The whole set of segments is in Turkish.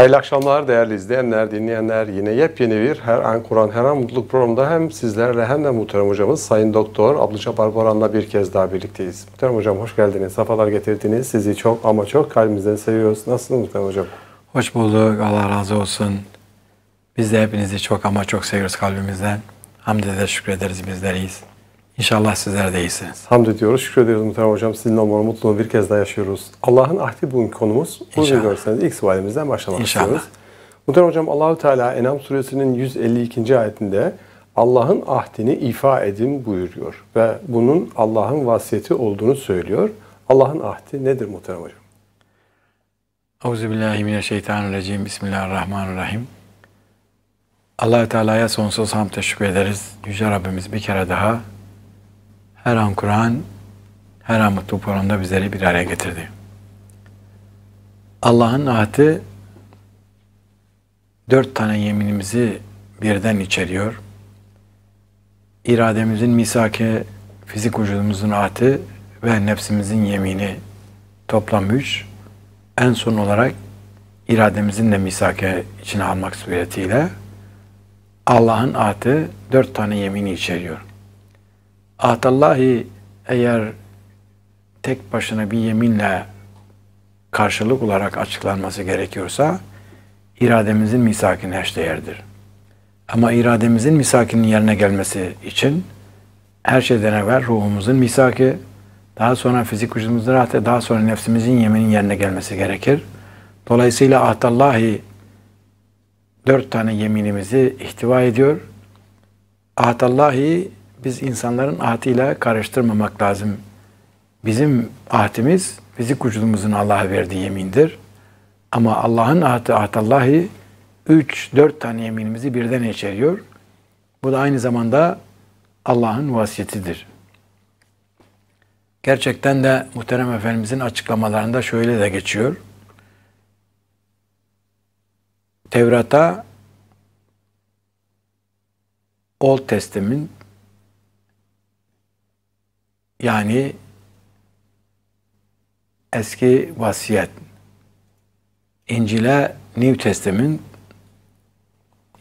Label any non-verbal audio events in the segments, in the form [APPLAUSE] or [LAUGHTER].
Hayırlı akşamlar değerli izleyenler, dinleyenler. Yine yepyeni bir Her An Kur'an, Her An Mutluluk programında hem sizlerle hem de muhterem hocamız Sayın Doktor Abdülçapar Boran'la bir kez daha birlikteyiz. Muhterem hocam hoş geldiniz, safalar getirdiniz. Sizi çok ama çok kalbimizden seviyoruz. Nasılsınız muhterem hocam? Hoş bulduk, Allah razı olsun. Biz de hepinizi çok ama çok seviyoruz kalbimizden. Hamd de şükrederiz bizleriyiz. İnşallah sizler de iyisiniz. Hamd ediyoruz. Şükür ediyoruz Muhterem Hocam. Sizinle olmanın mutluluğunu bir kez daha yaşıyoruz. Allah'ın ahdi bugün konumuz. Bunu görseniz ilk sualimizden başlamak İnşallah. istiyoruz. Muhterem Hocam Allahü Teala Enam suresinin 152. ayetinde Allah'ın ahdini ifa edin buyuruyor. Ve bunun Allah'ın vasiyeti olduğunu söylüyor. Allah'ın ahdi nedir Muhterem Hocam? Euzubillahimineşşeytanirracim. Bismillahirrahmanirrahim. allah Teala'ya sonsuz hamd teşekkür ederiz. Yüce Rabbimiz bir kere daha her an Kur'an, her an mutlu programda bizleri bir araya getirdi. Allah'ın ahdi dört tane yeminimizi birden içeriyor. İrademizin misaki, fizik vücudumuzun ahdi ve nefsimizin yemini toplam üç. En son olarak irademizin de misake içine almak suretiyle Allah'ın ahdi dört tane yemini içeriyor. Ahtallahi eğer tek başına bir yeminle karşılık olarak açıklanması gerekiyorsa irademizin eş eşdeğerdir. Ama irademizin misakinin yerine gelmesi için her şeyden evvel ruhumuzun misaki, daha sonra fizik vücudumuzun rahatı, daha sonra nefsimizin yeminin yerine gelmesi gerekir. Dolayısıyla ahtallahi dört tane yeminimizi ihtiva ediyor. Ahtallahi biz insanların ahdıyla karıştırmamak lazım. Bizim ahdimiz fizik vücudumuzun Allah'a verdiği yemindir. Ama Allah'ın ahdi ahdallahi üç, dört tane yeminimizi birden içeriyor. Bu da aynı zamanda Allah'ın vasiyetidir. Gerçekten de muhterem Efendimizin açıklamalarında şöyle de geçiyor. Tevrat'a Old Testament yani eski vasiyet. İncil'e New Testament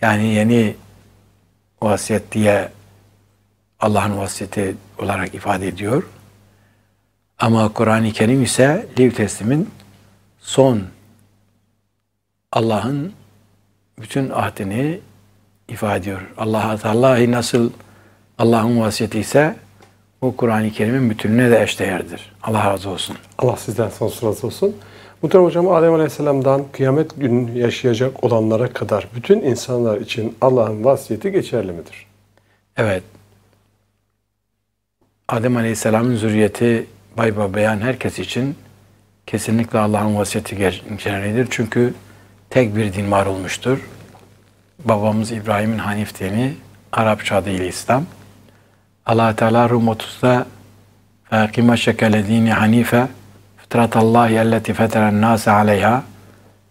yani yeni vasiyet diye Allah'ın vasiyeti olarak ifade ediyor. Ama Kur'an-ı Kerim ise New Testament son Allah'ın bütün ahdini ifade ediyor. Allah Allah'ı nasıl Allah'ın vasiyeti ise bu Kur'an-ı Kerim'in bütününe de eşdeğerdir. Allah razı olsun. Allah sizden sonsuz razı olsun. Muhterem Hocam Adem Aleyhisselam'dan kıyamet günü yaşayacak olanlara kadar bütün insanlar için Allah'ın vasiyeti geçerli midir? Evet. Adem Aleyhisselam'ın zürriyeti bayba beyan herkes için kesinlikle Allah'ın vasiyeti geçerlidir. Çünkü tek bir din var olmuştur. Babamız İbrahim'in Hanif dini, Arapça adıyla İslam allah Teala Rum 30'da فَاقِمَ شَكَلَد۪ينِ حَن۪يفَ فِتْرَةَ اللّٰهِ اَلَّتِ فَتَرَ النَّاسَ عَلَيْهَا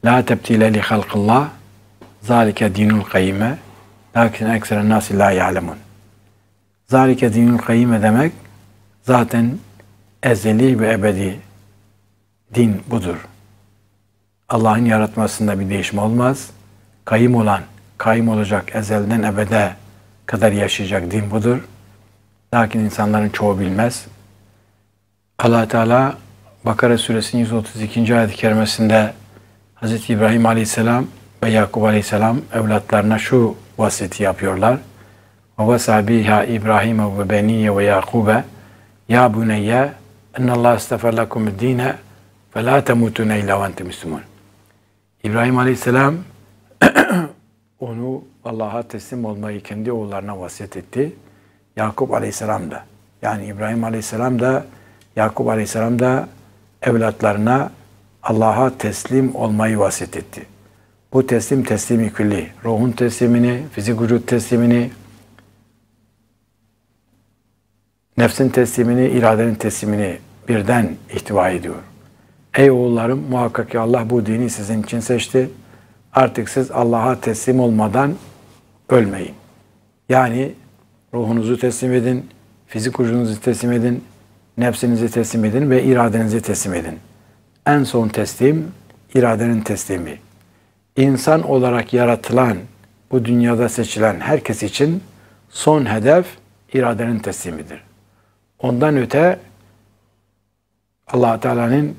لَا تَبْتِيلَ لِخَلْقِ اللّٰهِ ذَٰلِكَ دِينُ الْقَيِّمَ لَكِنْ اَكْسَرَ النَّاسِ لَا يَعْلَمُونَ Zalike dinül kayyime demek zaten ezeli ve ebedi din budur. Allah'ın yaratmasında bir değişim olmaz. Kayım olan, kayım olacak ezelden ebede kadar yaşayacak din budur. Lakin insanların çoğu bilmez. allah Teala Bakara suresinin 132. ayet-i kerimesinde Hz. İbrahim aleyhisselam ve Yakup aleyhisselam evlatlarına şu vasiyeti yapıyorlar. وَوَسَى بِهَا إِبْرَاهِيمَ وَبَنِيَّ وَيَعْقُوبَ يَا بُنَيَّ اَنَّ اللّٰهَ اسْتَفَرْ لَكُمُ الدِّينَ فَلَا تَمُوتُنَ اِلَّا وَاَنْتَ مُسْلِمُونَ İbrahim Aleyhisselam [CLEARS THROAT] onu Allah'a teslim olmayı kendi oğullarına vasiyet etti. Yakup Aleyhisselam da yani İbrahim Aleyhisselam da Yakup Aleyhisselam da evlatlarına Allah'a teslim olmayı vasiyet etti. Bu teslim teslimi külli. Ruhun teslimini, fizik vücut teslimini, nefsin teslimini, iradenin teslimini birden ihtiva ediyor. Ey oğullarım muhakkak ki Allah bu dini sizin için seçti. Artık siz Allah'a teslim olmadan ölmeyin. Yani Ruhunuzu teslim edin, fizik ucunuzu teslim edin, nefsinizi teslim edin ve iradenizi teslim edin. En son teslim, iradenin teslimi. İnsan olarak yaratılan, bu dünyada seçilen herkes için son hedef iradenin teslimidir. Ondan öte allah Teala'nın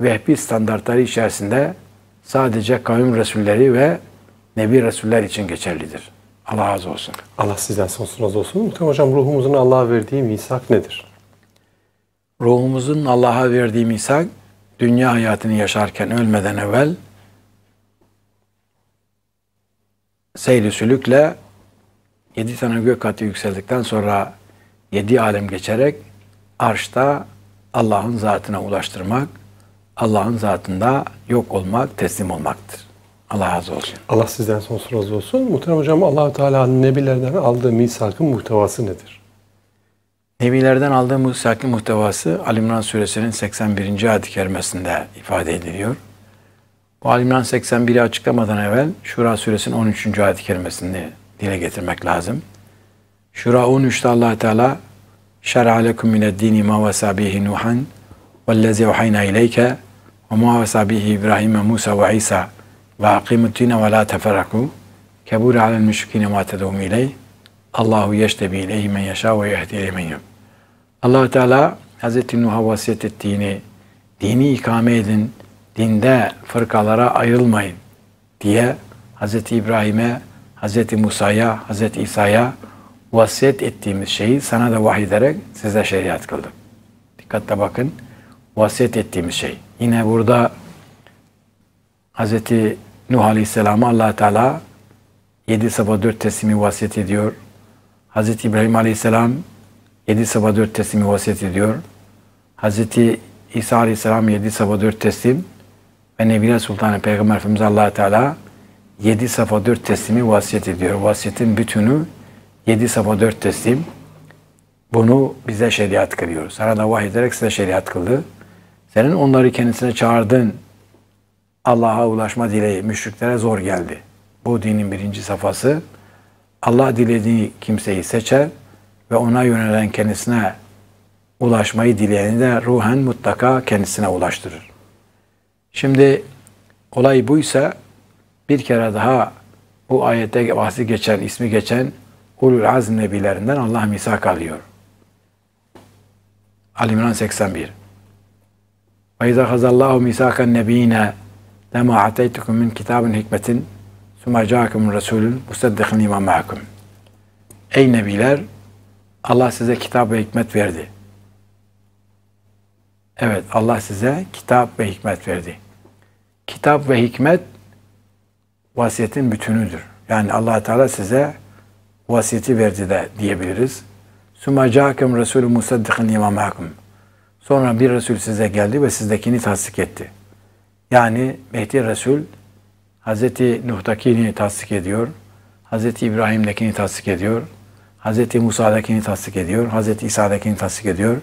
vehbi standartları içerisinde sadece kavim Resulleri ve Nebi Resuller için geçerlidir. Allah razı olsun. Allah sizden sonsuz olsun. Muhtemelen hocam ruhumuzun Allah'a verdiği misak nedir? Ruhumuzun Allah'a verdiği misak dünya hayatını yaşarken ölmeden evvel seyri sülükle yedi tane gök katı yükseldikten sonra yedi alem geçerek arşta Allah'ın zatına ulaştırmak, Allah'ın zatında yok olmak, teslim olmaktır. Allah razı olsun. Allah sizden sonsuz razı olsun. Muhterem Hocam allah Teala'nın Nebilerden aldığı misakın muhtevası nedir? Nebilerden aldığı misakın muhtevası Alimran Suresinin 81. ayet-i kerimesinde ifade ediliyor. Bu Alimran 81'i açıklamadan evvel Şura Suresinin 13. ayet-i kerimesini dile getirmek lazım. Şura 13'te allah Teala şer'a lekum mineddini ma vasa bihi Nuhan vellezî vahayna ileyke ve ma vasa bihi İbrahim Musa ve İsa ve akimuddine ve la teferraku kebur alel müşrikine ma tedum Allahu yeştebi ileyhi men yaşa ve yehdi men yub. allah Teala Hz. Nuh'a vasiyet ettiğini dini ikame edin, dinde fırkalara ayrılmayın diye Hz. İbrahim'e, Hz. Musa'ya, Hz. İsa'ya vasiyet ettiğimiz şeyi sana da vahyederek size şeriat kıldım. Dikkatle bakın vasiyet ettiğimiz şey. Yine burada Hazreti Nuh Aleyhisselam'a allah Teala 7 sabah 4 teslimi vasiyet ediyor. Hz. İbrahim Aleyhisselam 7 sabah 4 teslimi vasiyet ediyor. Hz. İsa Aleyhisselam 7 sabah 4 teslim ve Nebiye Sultanı Peygamber Efendimiz allah Teala 7 safa 4 teslimi vasiyet ediyor. Vasiyetin bütünü 7 safa 4 teslim. Bunu bize şeriat kılıyor. Sana da vahy ederek size şeriat kıldı. Senin onları kendisine çağırdın Allah'a ulaşma dileği müşriklere zor geldi. Bu dinin birinci safhası. Allah dilediği kimseyi seçer ve ona yönelen kendisine ulaşmayı dileyeni de ruhen mutlaka kendisine ulaştırır. Şimdi olay buysa bir kere daha bu ayette bahsi geçen, ismi geçen Ulul Azm Nebilerinden Allah misak alıyor. Ali İmran 81 وَاِذَا خَزَ اللّٰهُ مِسَاكَ النَّب۪ينَ lema ateytukum min kitabın hikmetin sümme ca'akum resulün musaddikin lima ma'akum. Ey nebiler Allah size kitap ve hikmet verdi. Evet Allah size kitap ve hikmet verdi. Kitap ve hikmet vasiyetin bütünüdür. Yani allah Teala size vasiyeti verdi de diyebiliriz. Sümme ca'akum resulü musaddikin lima ma'akum. Sonra bir Resul size geldi ve sizdekini tasdik etti. Yani Mehdi Resul Hazreti Nuh'takini tasdik ediyor. Hazreti İbrahim'dekini tasdik ediyor. Hazreti Musa'dakini tasdik ediyor. Hazreti İsa'dakini tasdik ediyor.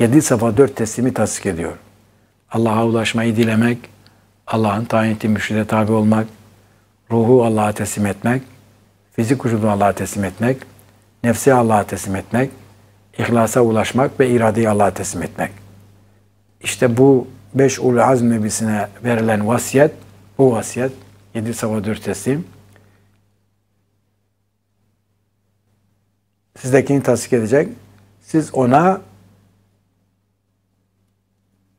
Yedi sabah dört teslimi tasdik ediyor. Allah'a ulaşmayı dilemek, Allah'ın tayin ettiği müşride tabi olmak, ruhu Allah'a teslim etmek, fizik vücudunu Allah'a teslim etmek, nefsi Allah'a teslim etmek, ihlasa ulaşmak ve iradeyi Allah'a teslim etmek. İşte bu 5 ulu azm nebisine verilen vasiyet, bu vasiyet 7 sabah 4 teslim. Sizdekini tasdik edecek. Siz ona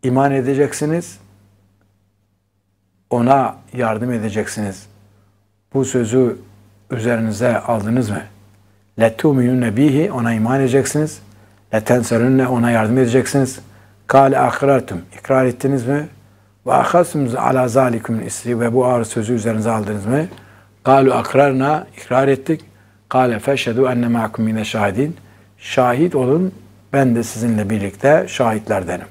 iman edeceksiniz. Ona yardım edeceksiniz. Bu sözü üzerinize aldınız mı? لَتُؤْمِنُنَّ bihi Ona iman edeceksiniz. لَتَنْسَرُنَّ Ona yardım edeceksiniz. Kale akhirartum. İkrar ettiniz mi? Ve akhasımız ala zalikum isri ve bu ağır sözü üzerinize aldınız mı? Kalu akrarna ikrar ettik. Kale feşhedü enne ma'akum mine şahidin. Şahit olun ben de sizinle birlikte şahitlerdenim.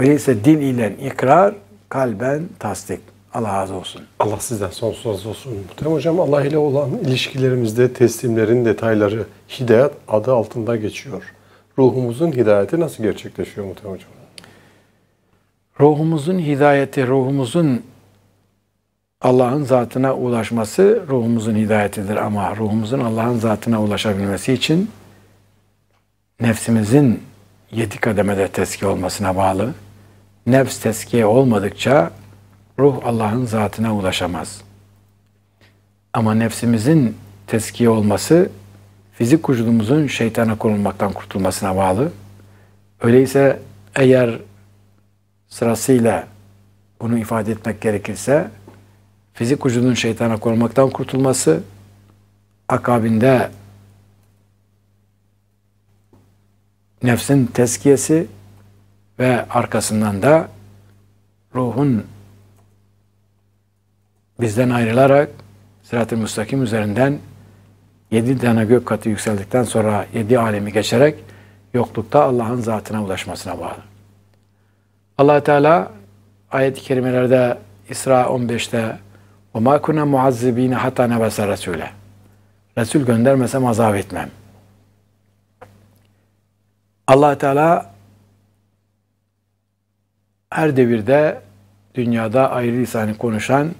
Öyleyse dil ile ikrar, kalben tasdik. Allah razı olsun. Allah sizden sonsuz razı olsun. Muhterem Hocam Allah ile olan ilişkilerimizde teslimlerin detayları Hidayat adı altında geçiyor ruhumuzun hidayeti nasıl gerçekleşiyor Muhtemelen Hocam? Ruhumuzun hidayeti, ruhumuzun Allah'ın zatına ulaşması ruhumuzun hidayetidir ama ruhumuzun Allah'ın zatına ulaşabilmesi için nefsimizin yedi kademede tezkiye olmasına bağlı. Nefs tezkiye olmadıkça ruh Allah'ın zatına ulaşamaz. Ama nefsimizin tezkiye olması fizik vücudumuzun şeytana konulmaktan kurtulmasına bağlı. Öyleyse eğer sırasıyla bunu ifade etmek gerekirse fizik vücudun şeytana konulmaktan kurtulması akabinde nefsin teskiyesi ve arkasından da ruhun bizden ayrılarak sırat-ı müstakim üzerinden yedi tane gök katı yükseldikten sonra yedi alemi geçerek yoklukta Allah'ın zatına ulaşmasına bağlı. allah Teala ayet-i kerimelerde İsra 15'te وَمَا كُنَا مُعَذِّب۪ينَ حَتَّى نَبَسَ رَسُولَ Resul göndermesem azap etmem. allah Teala her devirde dünyada ayrı lisanı konuşan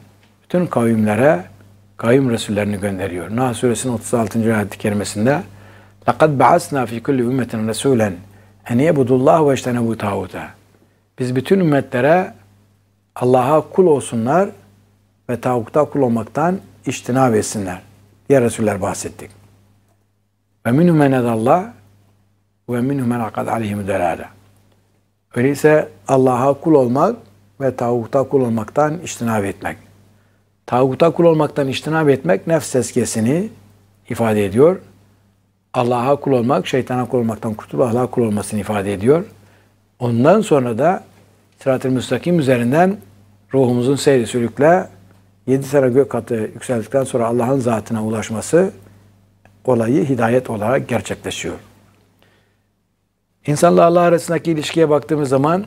bütün kavimlere kayyum Resullerini gönderiyor. Nah suresinin 36. ayet-i kerimesinde لَقَدْ بَعَثْنَا فِي كُلِّ اُمَّةٍ رَسُولًا اَنْ يَبُدُ اللّٰهُ وَاَجْتَنَبُوا تَعُوتَ Biz bütün ümmetlere Allah'a kul olsunlar ve tağutta kul olmaktan iştinab etsinler. Diğer Resuller bahsettik. Ve minhum men Allah ve minhum men akad aleyhi delale. Öyleyse Allah'a kul olmak ve tağutta kul olmaktan iştinab etmek. Tağuta kul olmaktan iştinab etmek nefs tezkiyesini ifade ediyor. Allah'a kul olmak, şeytana kul olmaktan kurtulup Allah'a kul olmasını ifade ediyor. Ondan sonra da sırat-ı müstakim üzerinden ruhumuzun seyri sülükle yedi sene gök katı yükseldikten sonra Allah'ın zatına ulaşması olayı hidayet olarak gerçekleşiyor. İnsanla Allah arasındaki ilişkiye baktığımız zaman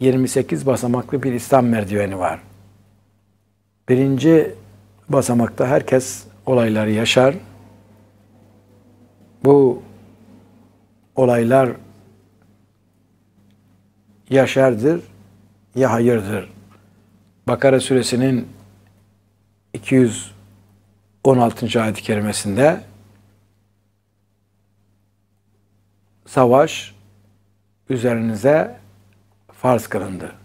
28 basamaklı bir İslam merdiveni var. Birinci basamakta herkes olayları yaşar. Bu olaylar yaşardır ya hayırdır. Bakara suresinin 216. ayet-i kerimesinde savaş üzerinize farz kılındı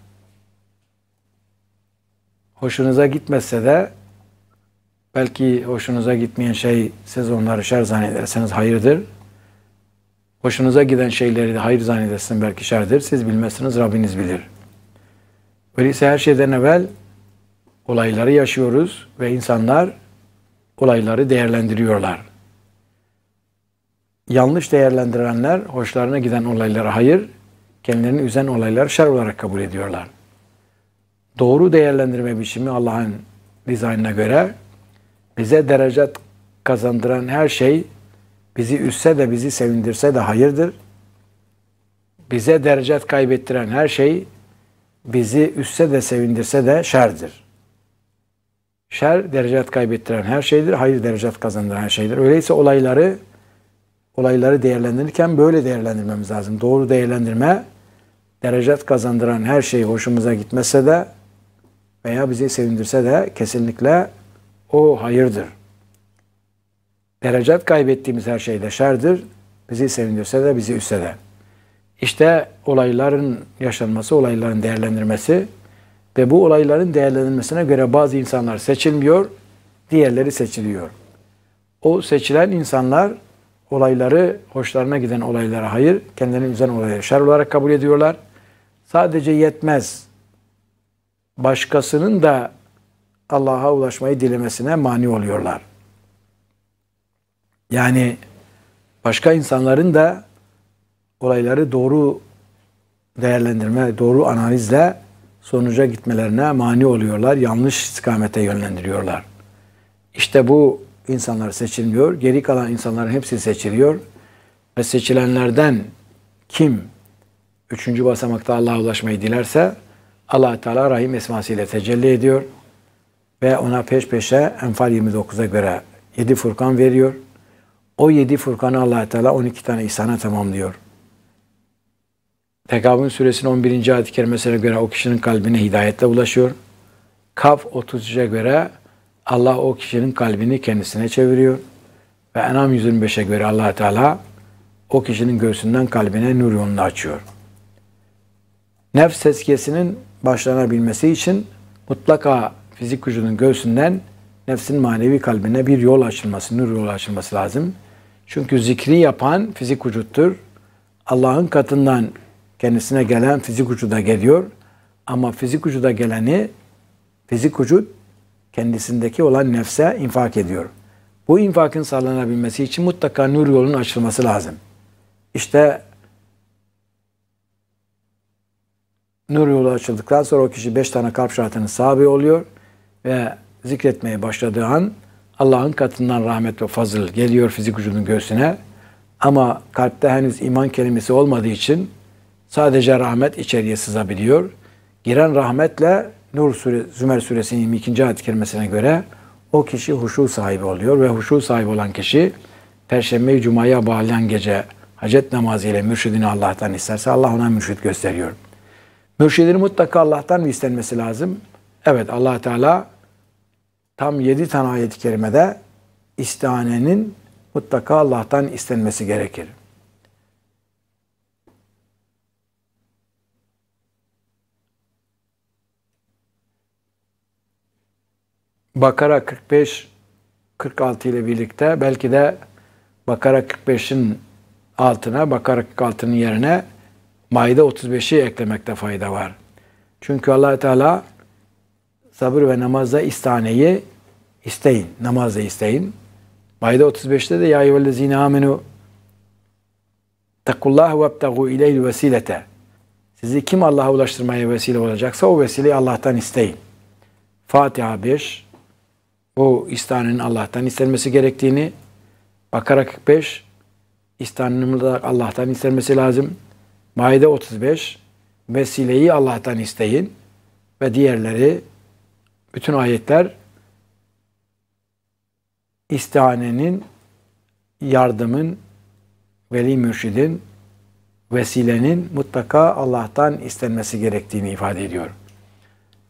hoşunuza gitmese de belki hoşunuza gitmeyen şey siz onları şer zannederseniz hayırdır. Hoşunuza giden şeyleri de hayır zannedersiniz belki şerdir. Siz bilmezsiniz Rabbiniz bilir. Öyleyse her şeyden evvel olayları yaşıyoruz ve insanlar olayları değerlendiriyorlar. Yanlış değerlendirenler hoşlarına giden olaylara hayır, kendilerini üzen olayları şer olarak kabul ediyorlar doğru değerlendirme biçimi Allah'ın dizaynına göre bize derecet kazandıran her şey bizi üsse de bizi sevindirse de hayırdır. Bize derecet kaybettiren her şey bizi üsse de sevindirse de şerdir. Şer derecet kaybettiren her şeydir, hayır derecet kazandıran her şeydir. Öyleyse olayları olayları değerlendirirken böyle değerlendirmemiz lazım. Doğru değerlendirme derecet kazandıran her şey hoşumuza gitmese de veya bizi sevindirse de kesinlikle o hayırdır. Derecat kaybettiğimiz her şey de şerdir. Bizi sevindirse de bizi üstse de. İşte olayların yaşanması, olayların değerlendirmesi ve bu olayların değerlendirilmesine göre bazı insanlar seçilmiyor, diğerleri seçiliyor. O seçilen insanlar olayları, hoşlarına giden olaylara hayır, kendilerini üzen olaylara şer olarak kabul ediyorlar. Sadece yetmez başkasının da Allah'a ulaşmayı dilemesine mani oluyorlar. Yani başka insanların da olayları doğru değerlendirme, doğru analizle sonuca gitmelerine mani oluyorlar. Yanlış istikamete yönlendiriyorlar. İşte bu insanlar seçilmiyor. Geri kalan insanların hepsi seçiliyor. Ve seçilenlerden kim üçüncü basamakta Allah'a ulaşmayı dilerse allah Teala Rahim esmasıyla tecelli ediyor ve ona peş peşe Enfal 29'a göre 7 Furkan veriyor. O 7 Furkan'ı allah Teala 12 tane ihsana tamamlıyor. Tekabün suresinin 11. ayet-i kerimesine göre o kişinin kalbine hidayetle ulaşıyor. Kaf 33'e göre Allah o kişinin kalbini kendisine çeviriyor. Ve Enam 125'e göre allah Teala o kişinin göğsünden kalbine nur yolunu açıyor. Nefs seskesinin başlanabilmesi için mutlaka fizik gücünün göğsünden nefsin manevi kalbine bir yol açılması, nur yolu açılması lazım. Çünkü zikri yapan fizik vücuttur. Allah'ın katından kendisine gelen fizik vücuda geliyor. Ama fizik vücuda geleni fizik vücut kendisindeki olan nefse infak ediyor. Bu infakın sağlanabilmesi için mutlaka nur yolunun açılması lazım. İşte nur yolu açıldıktan sonra o kişi beş tane kalp şartının sahibi oluyor ve zikretmeye başladığı an Allah'ın katından rahmet ve fazıl geliyor fizik vücudun göğsüne. Ama kalpte henüz iman kelimesi olmadığı için sadece rahmet içeriye sızabiliyor. Giren rahmetle Nur Sure, Zümer Suresinin 22. ayet kelimesine göre o kişi huşu sahibi oluyor ve huşu sahibi olan kişi Perşembe-i Cuma'ya bağlayan gece hacet namazı ile mürşidini Allah'tan isterse Allah ona mürşid gösteriyor. Mürşidin mutlaka Allah'tan mı istenmesi lazım? Evet allah Teala tam yedi tane ayet-i kerimede istihanenin mutlaka Allah'tan istenmesi gerekir. Bakara 45 46 ile birlikte belki de Bakara 45'in altına, Bakara 46'nın yerine Maide 35'i eklemekte fayda var. Çünkü allah Teala sabır ve namazda istaneyi isteyin. Namazda isteyin. Mayda 35'te de ya eyyühellezine amenu takullahu vebtegu ileyl vesilete sizi kim Allah'a ulaştırmaya vesile olacaksa o vesileyi Allah'tan isteyin. Fatiha 5 bu istanenin Allah'tan istenmesi gerektiğini Bakara 45 istanenin Allah'tan istenmesi lazım. Maide 35 vesileyi Allah'tan isteyin ve diğerleri bütün ayetler istihanenin, yardımın, veli mürşidin, vesilenin mutlaka Allah'tan istenmesi gerektiğini ifade ediyor.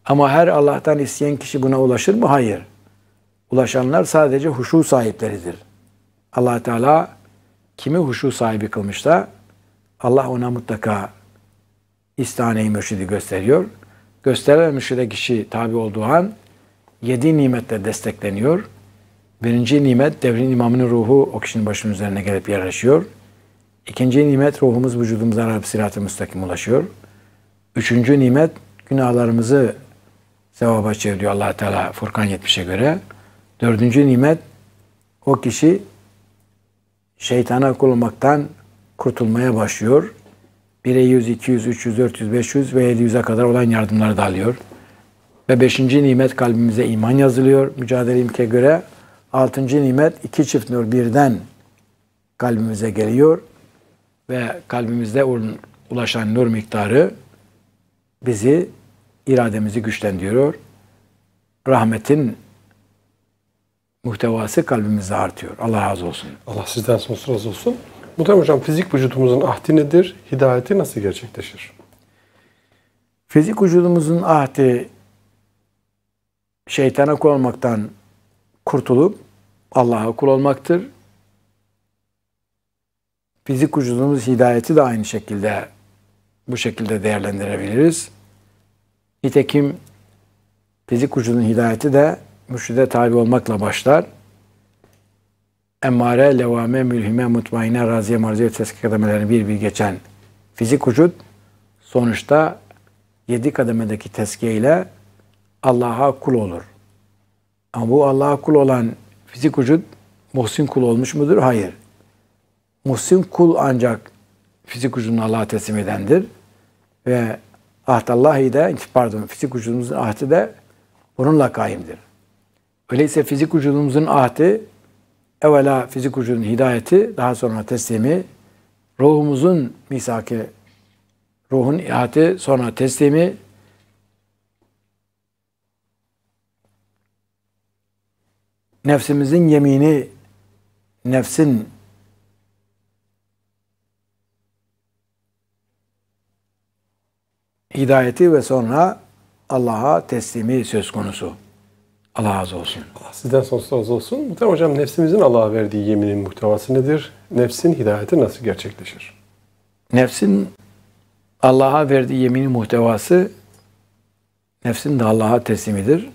Ama her Allah'tan isteyen kişi buna ulaşır mı? Hayır. Ulaşanlar sadece huşu sahipleridir. allah Teala kimi huşu sahibi kılmışsa? Allah ona mutlaka istane-i mürşidi gösteriyor. Gösterilen mürşide kişi tabi olduğu an yedi nimetle destekleniyor. Birinci nimet devrin imamının ruhu o kişinin başının üzerine gelip yerleşiyor. İkinci nimet ruhumuz vücudumuza Arap sirat-ı müstakim ulaşıyor. Üçüncü nimet günahlarımızı sevaba çeviriyor allah Teala Furkan 70'e göre. Dördüncü nimet o kişi şeytana kul kurtulmaya başlıyor. Bire 100, 200, 300, 400, 500 ve 700'e kadar olan yardımları da alıyor. Ve beşinci nimet kalbimize iman yazılıyor. Mücadele imke göre altıncı nimet iki çift nur birden kalbimize geliyor. Ve kalbimizde ulaşan nur miktarı bizi irademizi güçlendiriyor. Rahmetin muhtevası kalbimizde artıyor. Allah razı olsun. Allah sizden sonsuz razı olsun. Muhterem Hocam fizik vücudumuzun ahdi nedir? Hidayeti nasıl gerçekleşir? Fizik vücudumuzun ahdi şeytana kul olmaktan kurtulup Allah'a kul olmaktır. Fizik vücudumuz hidayeti de aynı şekilde bu şekilde değerlendirebiliriz. Nitekim fizik vücudun hidayeti de mürşide tabi olmakla başlar emmare, levame, mülhime, mutmaine, raziye, marziye, teskik kademelerini bir bir geçen fizik vücut sonuçta yedi kademedeki teskiye ile Allah'a kul olur. Ama bu Allah'a kul olan fizik vücut muhsin kul olmuş mudur? Hayır. Muhsin kul ancak fizik vücudunu Allah'a teslim edendir. Ve ahdallahi de, pardon fizik vücudumuzun ahdi de bununla kaimdir. Öyleyse fizik vücudumuzun ahdi evvela fizik vücudun hidayeti, daha sonra teslimi, ruhumuzun misaki, ruhun ihati, sonra teslimi, nefsimizin yemini, nefsin hidayeti ve sonra Allah'a teslimi söz konusu. Allah razı olsun. Allah sizden sonsuz razı olsun. Muhtemelen hocam nefsimizin Allah'a verdiği yeminin muhtevası nedir? Nefsin hidayeti nasıl gerçekleşir? Nefsin Allah'a verdiği yeminin muhtevası nefsin de Allah'a teslimidir.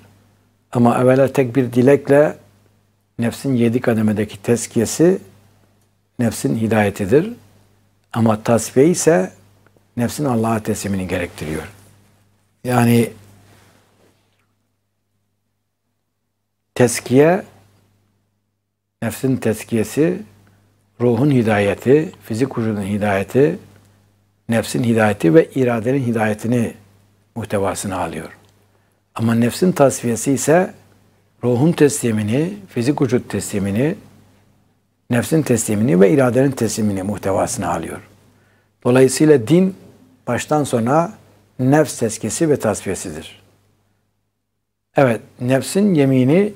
Ama evvela tek bir dilekle nefsin yedi kademedeki tezkiyesi nefsin hidayetidir. Ama tasfiye ise nefsin Allah'a teslimini gerektiriyor. Yani teskiye, nefsin teskiyesi, ruhun hidayeti, fizik vücudun hidayeti, nefsin hidayeti ve iradenin hidayetini muhtevasına alıyor. Ama nefsin tasfiyesi ise ruhun teslimini, fizik vücut teslimini, nefsin teslimini ve iradenin teslimini muhtevasına alıyor. Dolayısıyla din baştan sona nefs teskisi ve tasfiyesidir. Evet, nefsin yemini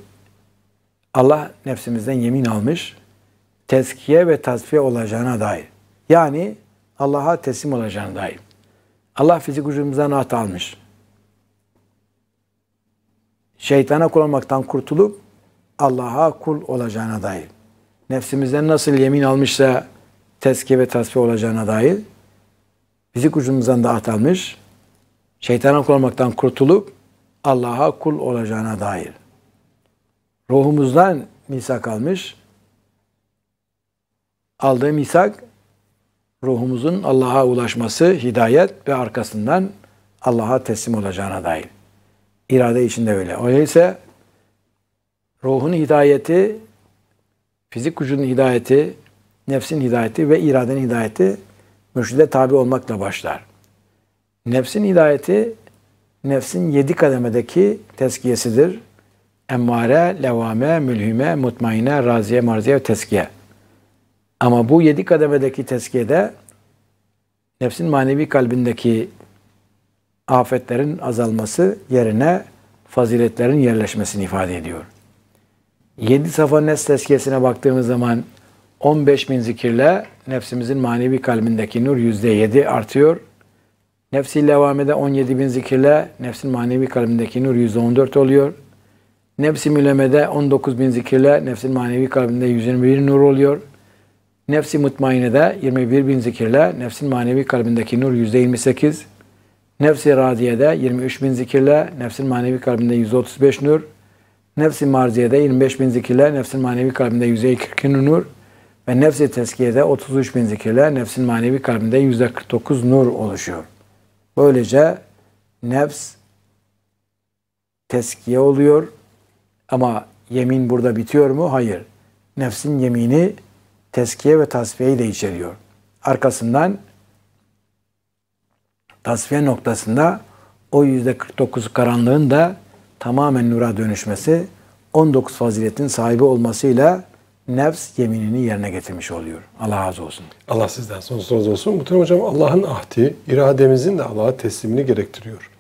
Allah nefsimizden yemin almış tezkiye ve tasfiye olacağına dair. Yani Allah'a teslim olacağına dair. Allah fizik ucumuzdan rahat almış. Şeytana kul olmaktan kurtulup Allah'a kul olacağına dair. Nefsimizden nasıl yemin almışsa tezkiye ve tasfiye olacağına dair. Fizik ucumuzdan da almış. Şeytana kul olmaktan kurtulup Allah'a kul olacağına dair. Ruhumuzdan misak almış. Aldığı misak ruhumuzun Allah'a ulaşması, hidayet ve arkasından Allah'a teslim olacağına dair. İrade içinde öyle. Öyleyse ruhun hidayeti, fizik gücünün hidayeti, nefsin hidayeti ve iradenin hidayeti mürşide tabi olmakla başlar. Nefsin hidayeti, nefsin yedi kademedeki tezkiyesidir emmare, levame, mülhime, mutmaine, raziye, marziye ve teskiye. Ama bu yedi kademedeki teskiyede nefsin manevi kalbindeki afetlerin azalması yerine faziletlerin yerleşmesini ifade ediyor. Yedi safa nefs teskiyesine baktığımız zaman 15 bin zikirle nefsimizin manevi kalbindeki nur yüzde yedi artıyor. Nefsi levamede 17 bin zikirle nefsin manevi kalbindeki nur yüzde on dört oluyor.'' Nefsi mülemede 19 bin zikirle nefsin manevi kalbinde 121 nur oluyor. Nefsi mutmainede 21 bin zikirle nefsin manevi kalbindeki nur %28. Nefsi radiyede 23 bin zikirle nefsin manevi kalbinde 135 nur. Nefsi marziyede 25 bin zikirle nefsin manevi kalbinde %42 nur. Ve nefsi teskiyede 33 bin zikirle nefsin manevi kalbinde %49 nur oluşuyor. Böylece nefs teskiye oluyor ama yemin burada bitiyor mu? Hayır. Nefsin yemini teskiye ve tasfiyeyi de içeriyor. Arkasından tasfiye noktasında o yüzde 49 karanlığın da tamamen nura dönüşmesi, 19 faziletin sahibi olmasıyla nefs yeminini yerine getirmiş oluyor. Allah razı olsun. Allah sizden sonsuz olsun. Muhterem Hocam Allah'ın ahdi, irademizin de Allah'a teslimini gerektiriyor.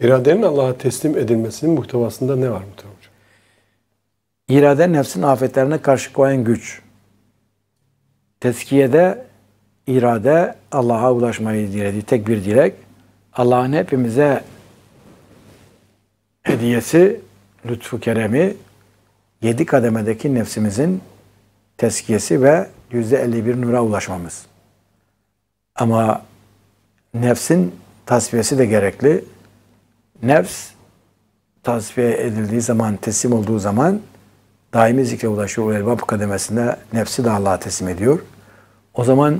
İradenin Allah'a teslim edilmesinin muhtevasında ne var muhterem İrade nefsin afetlerine karşı koyan güç. Tezkiyede irade Allah'a ulaşmayı dilediği tek bir dilek. Allah'ın hepimize hediyesi, lütfu keremi, yedi kademedeki nefsimizin tezkiyesi ve yüzde elli bir nura ulaşmamız. Ama nefsin tasfiyesi de gerekli. Nefs tasfiye edildiği zaman, teslim olduğu zaman daimi zikre ulaşıyor. O elbab kademesinde nefsi de Allah'a teslim ediyor. O zaman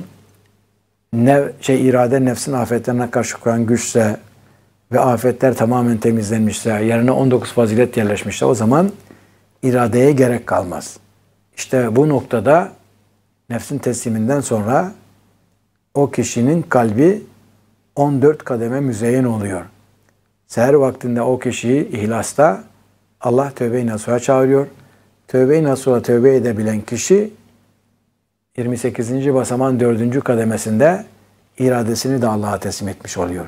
nev, şey irade nefsin afetlerine karşı kuran güçse ve afetler tamamen temizlenmişse, yerine 19 fazilet yerleşmişse o zaman iradeye gerek kalmaz. İşte bu noktada nefsin tesliminden sonra o kişinin kalbi 14 kademe müzeyen oluyor. Seher vaktinde o kişiyi ihlasta Allah tövbe-i nasuha çağırıyor. Tövbe-i Nasuh'a tövbe edebilen kişi 28. basaman 4. kademesinde iradesini de Allah'a teslim etmiş oluyor.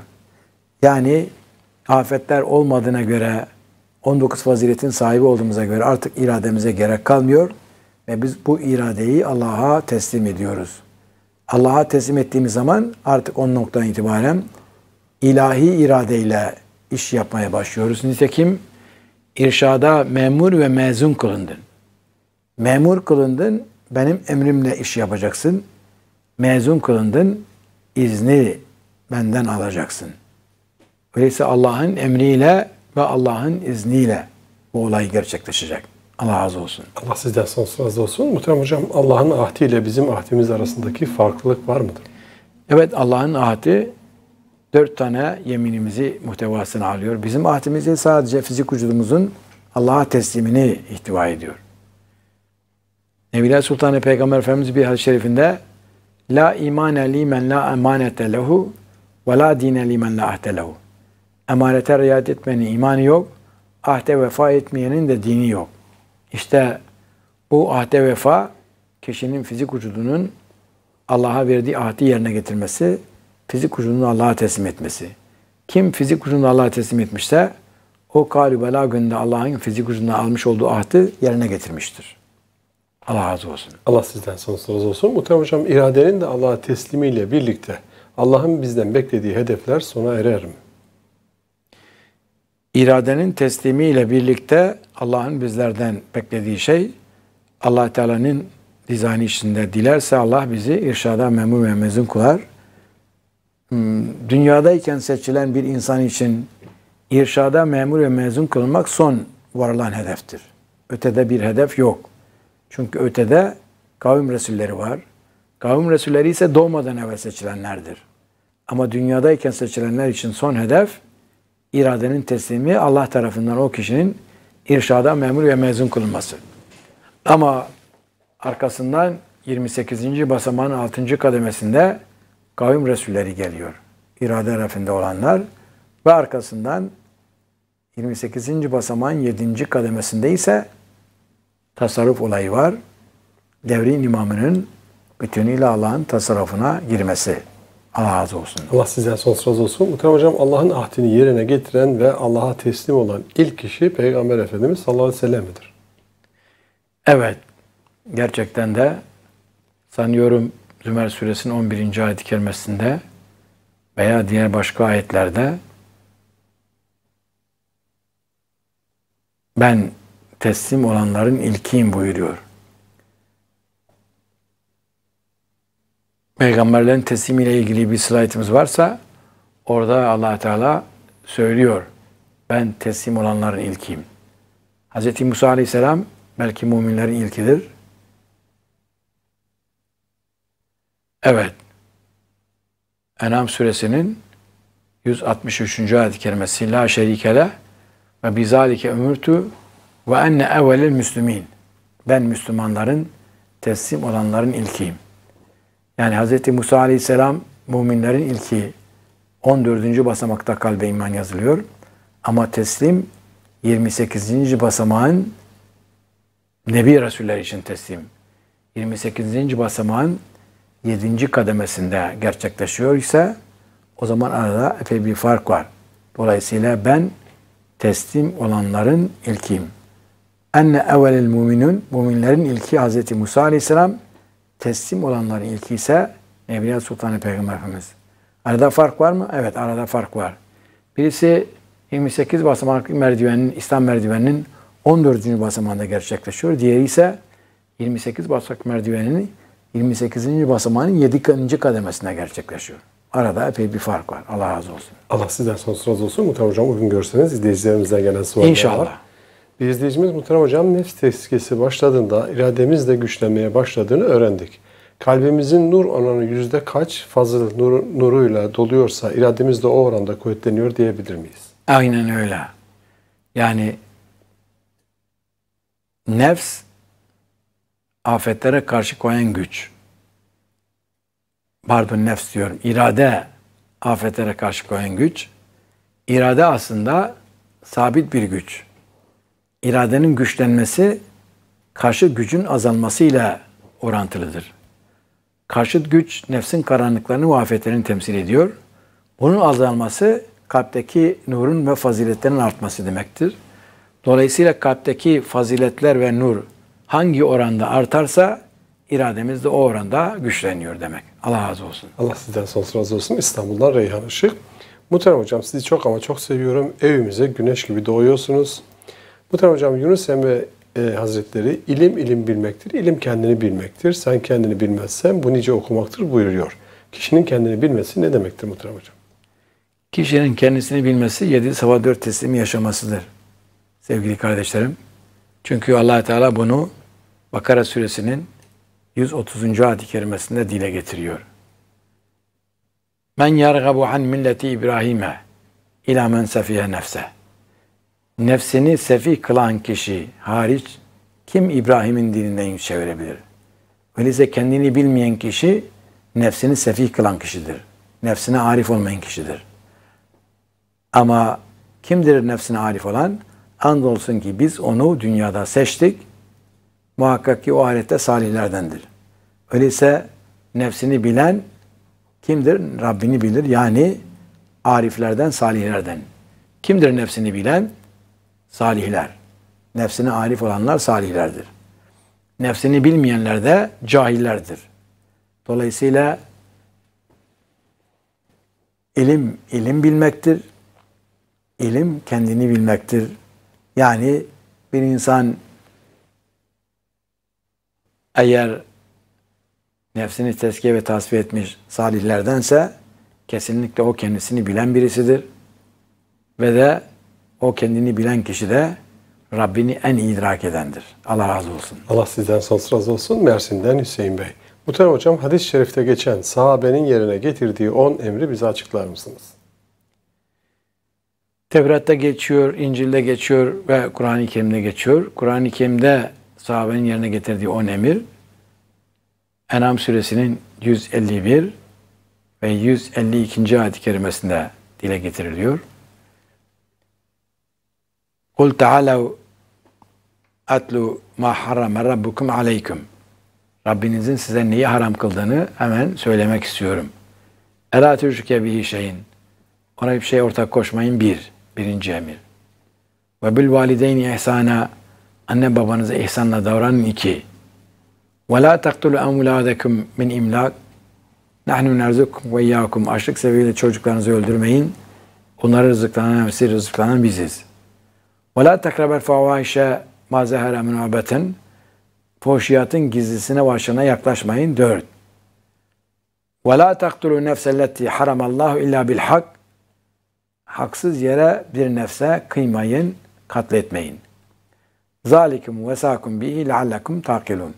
Yani afetler olmadığına göre 19 faziletin sahibi olduğumuza göre artık irademize gerek kalmıyor ve biz bu iradeyi Allah'a teslim ediyoruz. Allah'a teslim ettiğimiz zaman artık 10 noktadan itibaren ilahi iradeyle iş yapmaya başlıyoruz. Nitekim irşada memur ve mezun kılındın. Memur kılındın, benim emrimle iş yapacaksın. Mezun kılındın, izni benden alacaksın. Öyleyse Allah'ın emriyle ve Allah'ın izniyle bu olay gerçekleşecek. Allah razı olsun. Allah sizden sonsuz razı olsun. Muhterem Hocam Allah'ın ahdiyle bizim ahdimiz arasındaki farklılık var mıdır? Evet Allah'ın ahdi dört tane yeminimizi muhtevasına alıyor. Bizim ahdimiz ise sadece fizik vücudumuzun Allah'a teslimini ihtiva ediyor. Nebiler Sultanı Peygamber Efendimiz bir hadis-i şerifinde La imane limen la emanete lehu ve la dine limen la ahde lehu. Emanete riayet etmenin imanı yok, ahde vefa etmeyenin de dini yok. İşte bu ahde vefa kişinin fizik vücudunun Allah'a verdiği ahdi yerine getirmesi, fizik vücudunu Allah'a teslim etmesi. Kim fizik vücudunu Allah'a teslim etmişse o kalübela günde Allah'ın fizik vücuduna almış olduğu ahdi yerine getirmiştir. Allah razı olsun. Allah sizden sonsuz razı olsun. Muhterem Hocam iradenin de Allah'a teslimiyle birlikte Allah'ın bizden beklediği hedefler sona erer mi? İradenin teslimiyle birlikte Allah'ın bizlerden beklediği şey allah Teala'nın dizayn içinde. Dilerse Allah bizi irşada memur ve mezun kılar. Hmm, dünyadayken seçilen bir insan için irşada memur ve mezun kılmak son varılan hedeftir. Ötede bir hedef yok. Çünkü ötede kavim Resulleri var. Kavim Resulleri ise doğmadan evvel seçilenlerdir. Ama dünyadayken seçilenler için son hedef iradenin teslimi Allah tarafından o kişinin irşada memur ve mezun kılınması. Ama arkasından 28. basamağın 6. kademesinde kavim Resulleri geliyor. İrade rafinde olanlar ve arkasından 28. basamağın 7. kademesinde ise tasarruf olayı var. Devrin imamının bütünüyle Allah'ın tasarrufuna girmesi. Allah razı olsun. Allah size sonsuz razı olsun. Muhterem Hocam Allah'ın ahdini yerine getiren ve Allah'a teslim olan ilk kişi Peygamber Efendimiz sallallahu aleyhi ve sellem'dir. Evet. Gerçekten de sanıyorum Zümer suresinin 11. ayet-i kerimesinde veya diğer başka ayetlerde ben teslim olanların ilkiyim buyuruyor. Peygamberlerin teslimiyle ilgili bir slaytımız varsa orada allah Teala söylüyor. Ben teslim olanların ilkiyim. Hz. Musa Aleyhisselam belki müminlerin ilkidir. Evet. Enam suresinin 163. ayet-i kerimesi La şerikele ve bizalike ömürtü ve enne evvelil müslümin. Ben Müslümanların teslim olanların ilkiyim. Yani Hz. Musa aleyhisselam müminlerin ilki. 14. basamakta kalbe iman yazılıyor. Ama teslim 28. basamağın Nebi Resuller için teslim. 28. basamağın 7. kademesinde gerçekleşiyor ise o zaman arada epey bir fark var. Dolayısıyla ben teslim olanların ilkiyim enne evvelil müminun, müminlerin ilki Hz. Musa aleyhisselam, teslim olanların ilki ise Evliya Sultanı Peygamberimiz. Arada fark var mı? Evet arada fark var. Birisi 28 basamaklı merdivenin, İslam merdiveninin 14. basamağında gerçekleşiyor. Diğeri ise 28 basamak merdivenin 28. basamağının 7. kademesinde gerçekleşiyor. Arada epey bir fark var. Allah razı olsun. Allah sizden sonsuz razı olsun. Muhtar Hocam bugün görseniz izleyicilerimizden gelen sorular İnşallah. var. Bir izleyicimiz Muhterem Hocam nefs tezkiyesi başladığında irademizle güçlenmeye başladığını öğrendik. Kalbimizin nur oranı yüzde kaç fazla nur, nuruyla doluyorsa irademiz de o oranda kuvvetleniyor diyebilir miyiz? Aynen öyle. Yani nefs afetlere karşı koyan güç. Pardon nefs diyorum. İrade afetlere karşı koyan güç. İrade aslında sabit bir güç iradenin güçlenmesi karşı gücün azalmasıyla orantılıdır. Karşıt güç nefsin karanlıklarını ve afetlerini temsil ediyor. Bunun azalması kalpteki nurun ve faziletlerin artması demektir. Dolayısıyla kalpteki faziletler ve nur hangi oranda artarsa irademiz de o oranda güçleniyor demek. Allah razı olsun. Allah sizden sonsuz razı olsun. İstanbul'dan Reyhan Işık. Muhterem Hocam sizi çok ama çok seviyorum. Evimize güneş gibi doğuyorsunuz. Muhterem Hocam Yunus Emre e, Hazretleri ilim ilim bilmektir, ilim kendini bilmektir. Sen kendini bilmezsen bu nice okumaktır buyuruyor. Kişinin kendini bilmesi ne demektir Muhterem Hocam? Kişinin kendisini bilmesi yedi sabah dört teslimi yaşamasıdır. Sevgili kardeşlerim. Çünkü allah Teala bunu Bakara suresinin 130. ayet-i kerimesinde dile getiriyor. Men yargabu an milleti İbrahim'e ila men sefiye nefse nefsini sefih kılan kişi hariç kim İbrahim'in dininden yüz çevirebilir? Öyleyse kendini bilmeyen kişi nefsini sefih kılan kişidir. Nefsine arif olmayan kişidir. Ama kimdir nefsine arif olan? Andolsun ki biz onu dünyada seçtik. Muhakkak ki o ahirette salihlerdendir. Öyleyse nefsini bilen kimdir? Rabbini bilir. Yani ariflerden, salihlerden. Kimdir nefsini bilen? salihler. Nefsine arif olanlar salihlerdir. Nefsini bilmeyenler de cahillerdir. Dolayısıyla ilim ilim bilmektir. İlim kendini bilmektir. Yani bir insan eğer nefsini tezkiye ve tasfiye etmiş salihlerdense kesinlikle o kendisini bilen birisidir. Ve de o kendini bilen kişi de Rabbini en iyi idrak edendir. Allah razı olsun. Allah sizden sonsuz razı olsun. Mersin'den Hüseyin Bey. Muhterem Hocam hadis-i şerifte geçen sahabenin yerine getirdiği on emri bize açıklar mısınız? Tevrat'ta geçiyor, İncil'de geçiyor ve Kur'an-ı Kerim'de geçiyor. Kur'an-ı Kerim'de sahabenin yerine getirdiği on emir Enam suresinin 151 ve 152. ayet-i kerimesinde dile getiriliyor. Kul ta'alav atlu ma harrama rabbukum aleykum. Rabbinizin size neyi haram kıldığını hemen söylemek istiyorum. Ela tüşrike bihi şeyin. Ona bir şey ortak koşmayın bir. Birinci emir. Ve bil valideyni ihsana. Anne babanıza ihsanla davranın iki. Ve la taktulu emuladekum min imlak. Nahnu nerzukum ve iyyakum. Açlık sebebiyle çocuklarınızı öldürmeyin. Onları rızıklanan, siz rızıklanan biziz. Ve la tekrabel fevahişe mazehere münabetin. Fuhşiyatın gizlisine başına yaklaşmayın. Dört. Ve la taktulü nefselleti haramallahu illa bil hak. Haksız yere bir nefse kıymayın, katletmeyin. Zalikum vesakum bihi leallekum takilun.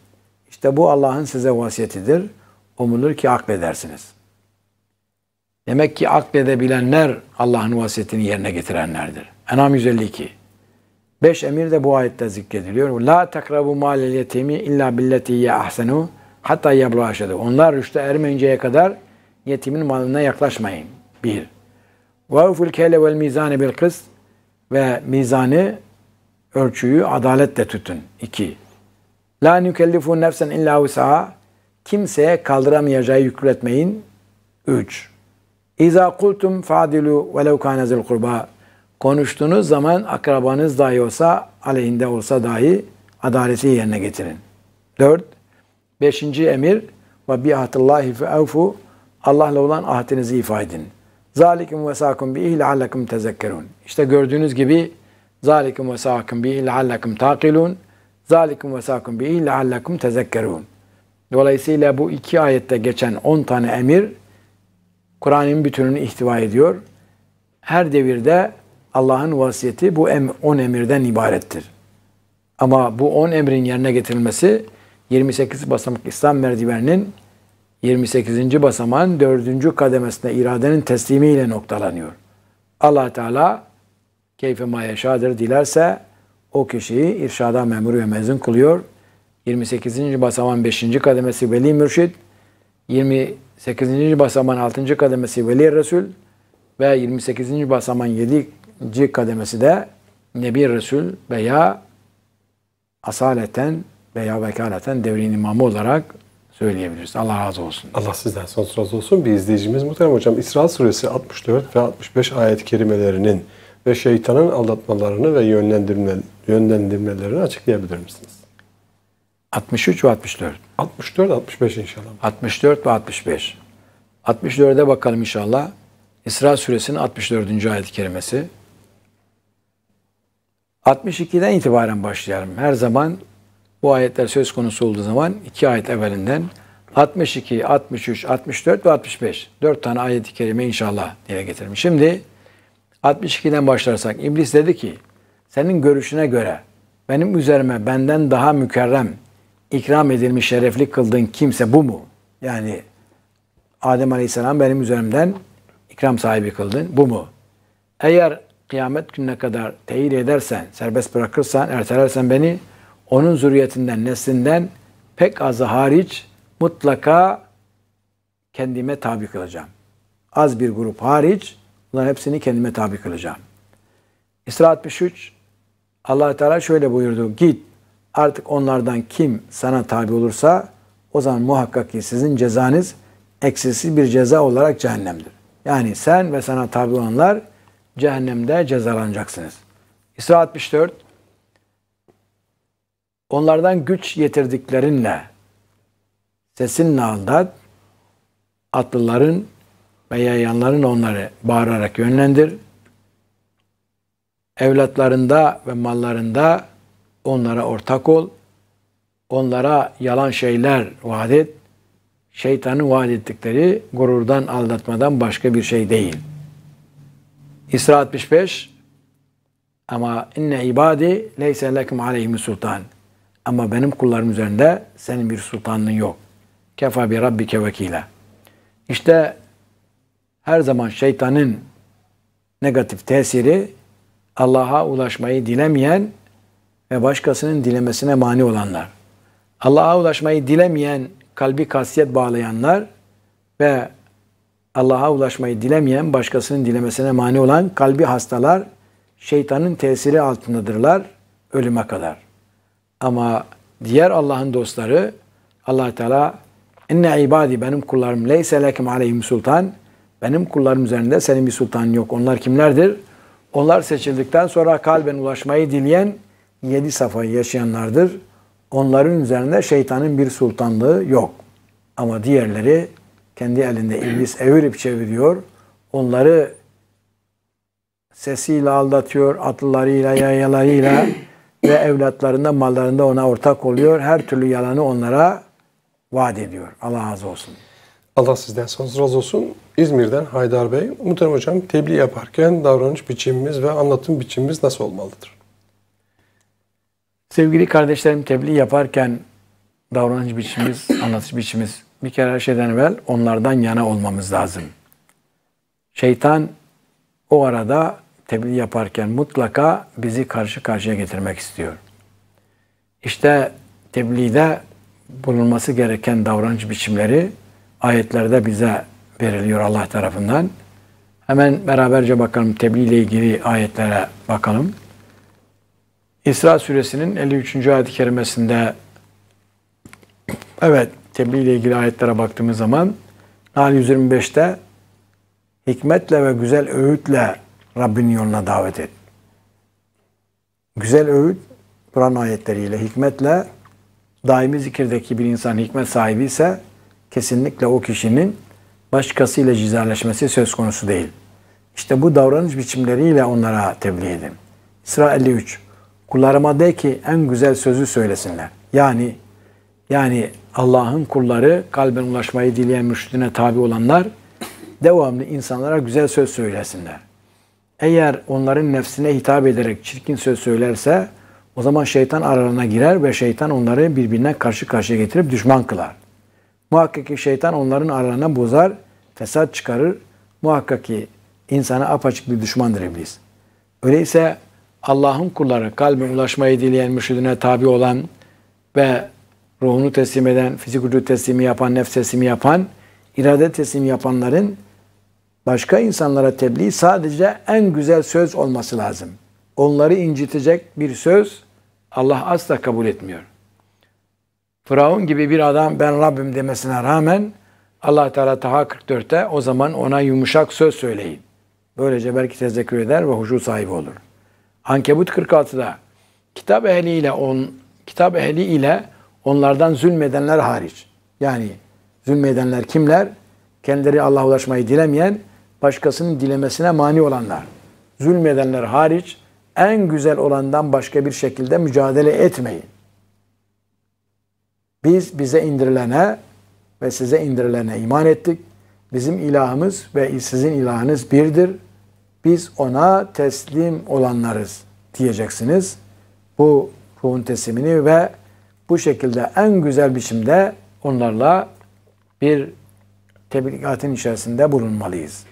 İşte bu Allah'ın size vasiyetidir. Umulur ki akledersiniz. Demek ki akledebilenler Allah'ın vasiyetini yerine getirenlerdir. Enam 152. Beş emir de bu ayette zikrediliyor. La takrabu malel yetimi illa billeti ye ahsenu hatta yablu aşadı. Onlar rüşte ermeyinceye kadar yetimin malına yaklaşmayın. Bir. Ve uful kele vel mizane bil kıst ve mizanı ölçüyü adaletle tutun. İki. La nükellifu nefsen illa usaha kimseye kaldıramayacağı yükletmeyin. Üç. İza kultum fadilu velev kâne zil kurba konuştuğunuz zaman akrabanız dahi olsa, aleyhinde olsa dahi adaleti yerine getirin. 4. 5. emir ve bi'atullahi fe evfu Allah'la olan ahdinizi ifa edin. Zalikum vesakum bihi leallekum tezekkerun. İşte gördüğünüz gibi zalikum vesakum bihi leallekum taqilun. Zalikum vesakum bihi leallekum tezekkerun. Dolayısıyla bu iki ayette geçen 10 tane emir Kur'an'ın bütününü ihtiva ediyor. Her devirde Allah'ın vasiyeti bu em, on emirden ibarettir. Ama bu on emrin yerine getirilmesi 28 basamak İslam merdiveninin 28. basamağın 4. kademesine iradenin teslimiyle noktalanıyor. allah Teala keyfe mayeşadır dilerse o kişiyi irşada memur ve mezun kılıyor. 28. basamağın 5. kademesi veli mürşid, 28. basamağın 6. kademesi veli resul ve 28. basamağın 7 C kademesi de Nebi Resul veya asaleten veya vekaleten devrin imamı olarak söyleyebiliriz. Allah razı olsun. Allah sizden sonsuz razı olsun. Bir izleyicimiz muhterem hocam İsra suresi 64 ve 65 ayet kelimelerinin ve şeytanın aldatmalarını ve yönlendirme, yönlendirmelerini açıklayabilir misiniz? 63 ve 64. 64 65 inşallah. 64 ve 65. 64'e bakalım inşallah. İsra suresinin 64. ayet kelimesi. 62'den itibaren başlayalım. Her zaman bu ayetler söz konusu olduğu zaman iki ayet evvelinden 62, 63, 64 ve 65. Dört tane ayet-i kerime inşallah dile getirelim. Şimdi 62'den başlarsak İblis dedi ki senin görüşüne göre benim üzerime benden daha mükerrem ikram edilmiş şerefli kıldığın kimse bu mu? Yani Adem Aleyhisselam benim üzerimden ikram sahibi kıldın. Bu mu? Eğer kıyamet gününe kadar teyit edersen, serbest bırakırsan, ertelersen beni onun zürriyetinden, neslinden pek azı hariç mutlaka kendime tabi kılacağım. Az bir grup hariç bunların hepsini kendime tabi kılacağım. İsra 63 allah Teala şöyle buyurdu. Git artık onlardan kim sana tabi olursa o zaman muhakkak ki sizin cezanız eksisi bir ceza olarak cehennemdir. Yani sen ve sana tabi olanlar cehennemde cezalanacaksınız. İsra 64 Onlardan güç yetirdiklerinle sesin aldat, atlıların ve yayanların onları bağırarak yönlendir. Evlatlarında ve mallarında onlara ortak ol. Onlara yalan şeyler vaat et. Şeytanın vaat ettikleri gururdan, aldatmadan başka bir şey değil.'' İsra 65 ama inne ibadi leyse lekum aleyhim sultan. Ama benim kullarım üzerinde senin bir sultanın yok. Kefa bi rabbike vekile. İşte her zaman şeytanın negatif tesiri Allah'a ulaşmayı dilemeyen ve başkasının dilemesine mani olanlar. Allah'a ulaşmayı dilemeyen kalbi kasiyet bağlayanlar ve Allah'a ulaşmayı dilemeyen, başkasının dilemesine mani olan kalbi hastalar şeytanın tesiri altındadırlar ölüme kadar. Ama diğer Allah'ın dostları Allah Teala enne ibadi benim kullarım leyse lekum aleyhim sultan benim kullarım üzerinde senin bir sultanın yok. Onlar kimlerdir? Onlar seçildikten sonra kalben ulaşmayı dileyen yedi safayı yaşayanlardır. Onların üzerinde şeytanın bir sultanlığı yok. Ama diğerleri kendi elinde iblis evirip çeviriyor. Onları sesiyle aldatıyor, atlılarıyla, yayalarıyla ve evlatlarında, mallarında ona ortak oluyor. Her türlü yalanı onlara vaat ediyor. Allah razı olsun. Allah sizden sonsuz razı olsun. İzmir'den Haydar Bey. Muhterem Hocam tebliğ yaparken davranış biçimimiz ve anlatım biçimimiz nasıl olmalıdır? Sevgili kardeşlerim tebliğ yaparken davranış biçimimiz, anlatış biçimimiz bir kere her şeyden evvel onlardan yana olmamız lazım. Şeytan o arada tebliğ yaparken mutlaka bizi karşı karşıya getirmek istiyor. İşte tebliğde bulunması gereken davranış biçimleri ayetlerde bize veriliyor Allah tarafından. Hemen beraberce bakalım tebliğ ile ilgili ayetlere bakalım. İsra suresinin 53. ayet-i kerimesinde evet tebliğ ile ilgili ayetlere baktığımız zaman Nahl 125'te hikmetle ve güzel öğütle Rabbinin yoluna davet et. Güzel öğüt Kur'an ayetleriyle, hikmetle daimi zikirdeki bir insan hikmet sahibi ise kesinlikle o kişinin başkasıyla cizaleşmesi söz konusu değil. İşte bu davranış biçimleriyle onlara tebliğ edin. Sıra 53. Kullarıma de ki en güzel sözü söylesinler. Yani yani Allah'ın kulları, kalben ulaşmayı dileyen mürşidine tabi olanlar devamlı insanlara güzel söz söylesinler. Eğer onların nefsine hitap ederek çirkin söz söylerse o zaman şeytan aralarına girer ve şeytan onları birbirine karşı karşıya getirip düşman kılar. Muhakkak ki şeytan onların aralarına bozar, fesat çıkarır. Muhakkak ki insana apaçık bir düşmandır iblis. Öyleyse Allah'ın kulları kalbe ulaşmayı dileyen mürşidine tabi olan ve ruhunu teslim eden, fizik vücut teslimi yapan, nefs teslimi yapan, irade teslimi yapanların başka insanlara tebliğ sadece en güzel söz olması lazım. Onları incitecek bir söz Allah asla kabul etmiyor. Firavun gibi bir adam ben Rabbim demesine rağmen Allah Teala Taha 44'te o zaman ona yumuşak söz söyleyin. Böylece belki tezekkür eder ve huşu sahibi olur. Ankebut 46'da kitap ile on kitap ehli ile Onlardan zulmedenler hariç. Yani zulmedenler kimler? Kendileri Allah'a ulaşmayı dilemeyen, başkasının dilemesine mani olanlar. Zulmedenler hariç en güzel olandan başka bir şekilde mücadele etmeyin. Biz bize indirilene ve size indirilene iman ettik. Bizim ilahımız ve sizin ilahınız birdir. Biz ona teslim olanlarız diyeceksiniz. Bu ruhun teslimini ve bu şekilde en güzel biçimde onlarla bir tebligatın içerisinde bulunmalıyız.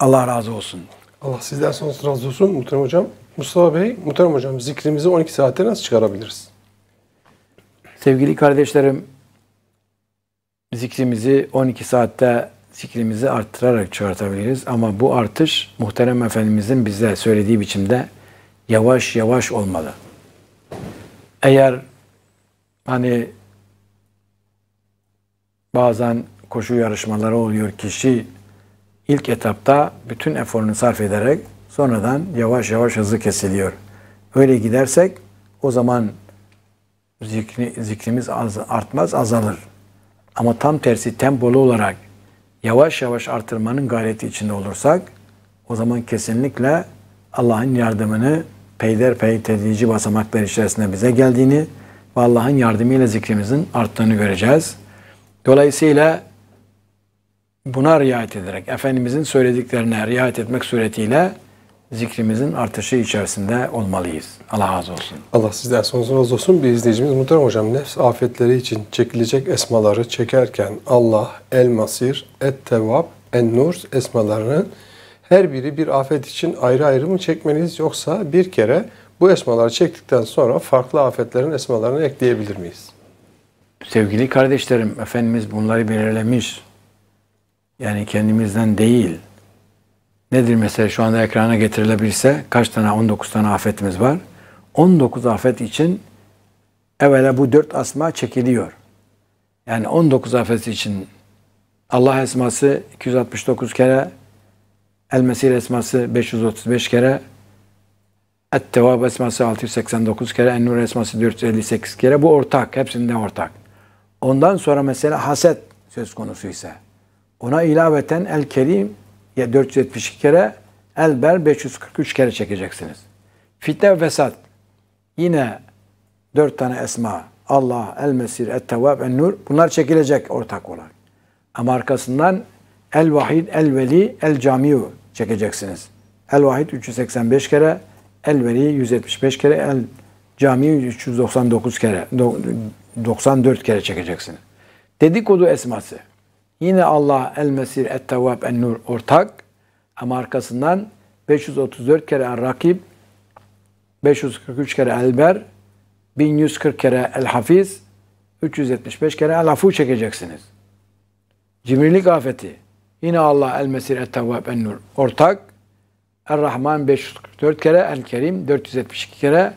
Allah razı olsun. Allah sizden sonsuz razı olsun Muhterem Hocam. Mustafa Bey, Muhterem Hocam zikrimizi 12 saatte nasıl çıkarabiliriz? Sevgili kardeşlerim, zikrimizi 12 saatte zikrimizi arttırarak çıkartabiliriz. Ama bu artış Muhterem Efendimizin bize söylediği biçimde yavaş yavaş olmalı. Eğer Hani bazen koşu yarışmaları oluyor kişi ilk etapta bütün eforunu sarf ederek sonradan yavaş yavaş hızı kesiliyor. Öyle gidersek o zaman zikri, zikrimiz az, artmaz azalır. Ama tam tersi tempolu olarak yavaş yavaş artırmanın gayreti içinde olursak o zaman kesinlikle Allah'ın yardımını pey tedrici basamaklar içerisinde bize geldiğini ve Allah'ın yardımıyla zikrimizin arttığını göreceğiz. Dolayısıyla buna riayet ederek, Efendimizin söylediklerine riayet etmek suretiyle zikrimizin artışı içerisinde olmalıyız. Allah razı olsun. Allah sizden sonsuz razı olsun. Bir izleyicimiz Muhterem Hocam nefs afetleri için çekilecek esmaları çekerken Allah, El Masir, Et Tevab, En Nur esmalarının her biri bir afet için ayrı ayrı mı çekmeliyiz yoksa bir kere bu esmaları çektikten sonra farklı afetlerin esmalarını ekleyebilir miyiz? Sevgili kardeşlerim, Efendimiz bunları belirlemiş. Yani kendimizden değil. Nedir mesela şu anda ekrana getirilebilse kaç tane 19 tane afetimiz var? 19 afet için evvela bu 4 asma çekiliyor. Yani 19 afet için Allah esması 269 kere, El Mesih esması 535 kere, Et-Tevab esması 689 kere, Ennur nur esması 458 kere. Bu ortak, hepsinde ortak. Ondan sonra mesela haset söz konusu ise ona ilaveten El-Kerim ya 472 kere, El-Bel 543 kere çekeceksiniz. Fitne ve fesat yine dört tane esma Allah, El-Mesir, Et-Tevab, En-Nur bunlar çekilecek ortak olarak. Ama arkasından El-Vahid, El-Veli, El-Camiu çekeceksiniz. El-Vahid 385 kere, El Veri 175 kere, El Cami 399 kere, 94 kere çekeceksin. Dedikodu esması. Yine Allah El Mesir, Et Tevvab, En Nur ortak ama arkasından 534 kere El Rakib, 543 kere El Ber, 1140 kere El Hafiz, 375 kere El Afu çekeceksiniz. Cimrilik afeti. Yine Allah El Mesir, Et Tevvab, En Nur ortak Er-Rahman 544 kere, El-Kerim 472 kere,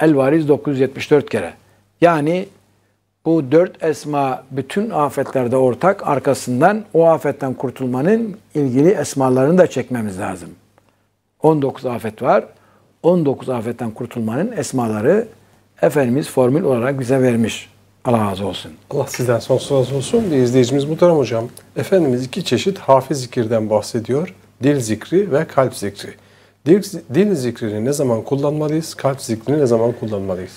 El-Variz 974 kere. Yani bu dört esma bütün afetlerde ortak arkasından o afetten kurtulmanın ilgili esmalarını da çekmemiz lazım. 19 afet var. 19 afetten kurtulmanın esmaları Efendimiz formül olarak bize vermiş. Allah razı olsun. Allah sizden sonsuz razı olsun. Bir izleyicimiz Muhterem Hocam. Efendimiz iki çeşit hafif zikirden bahsediyor dil zikri ve kalp zikri. Dil, dil zikrini ne zaman kullanmalıyız? Kalp zikrini ne zaman kullanmalıyız?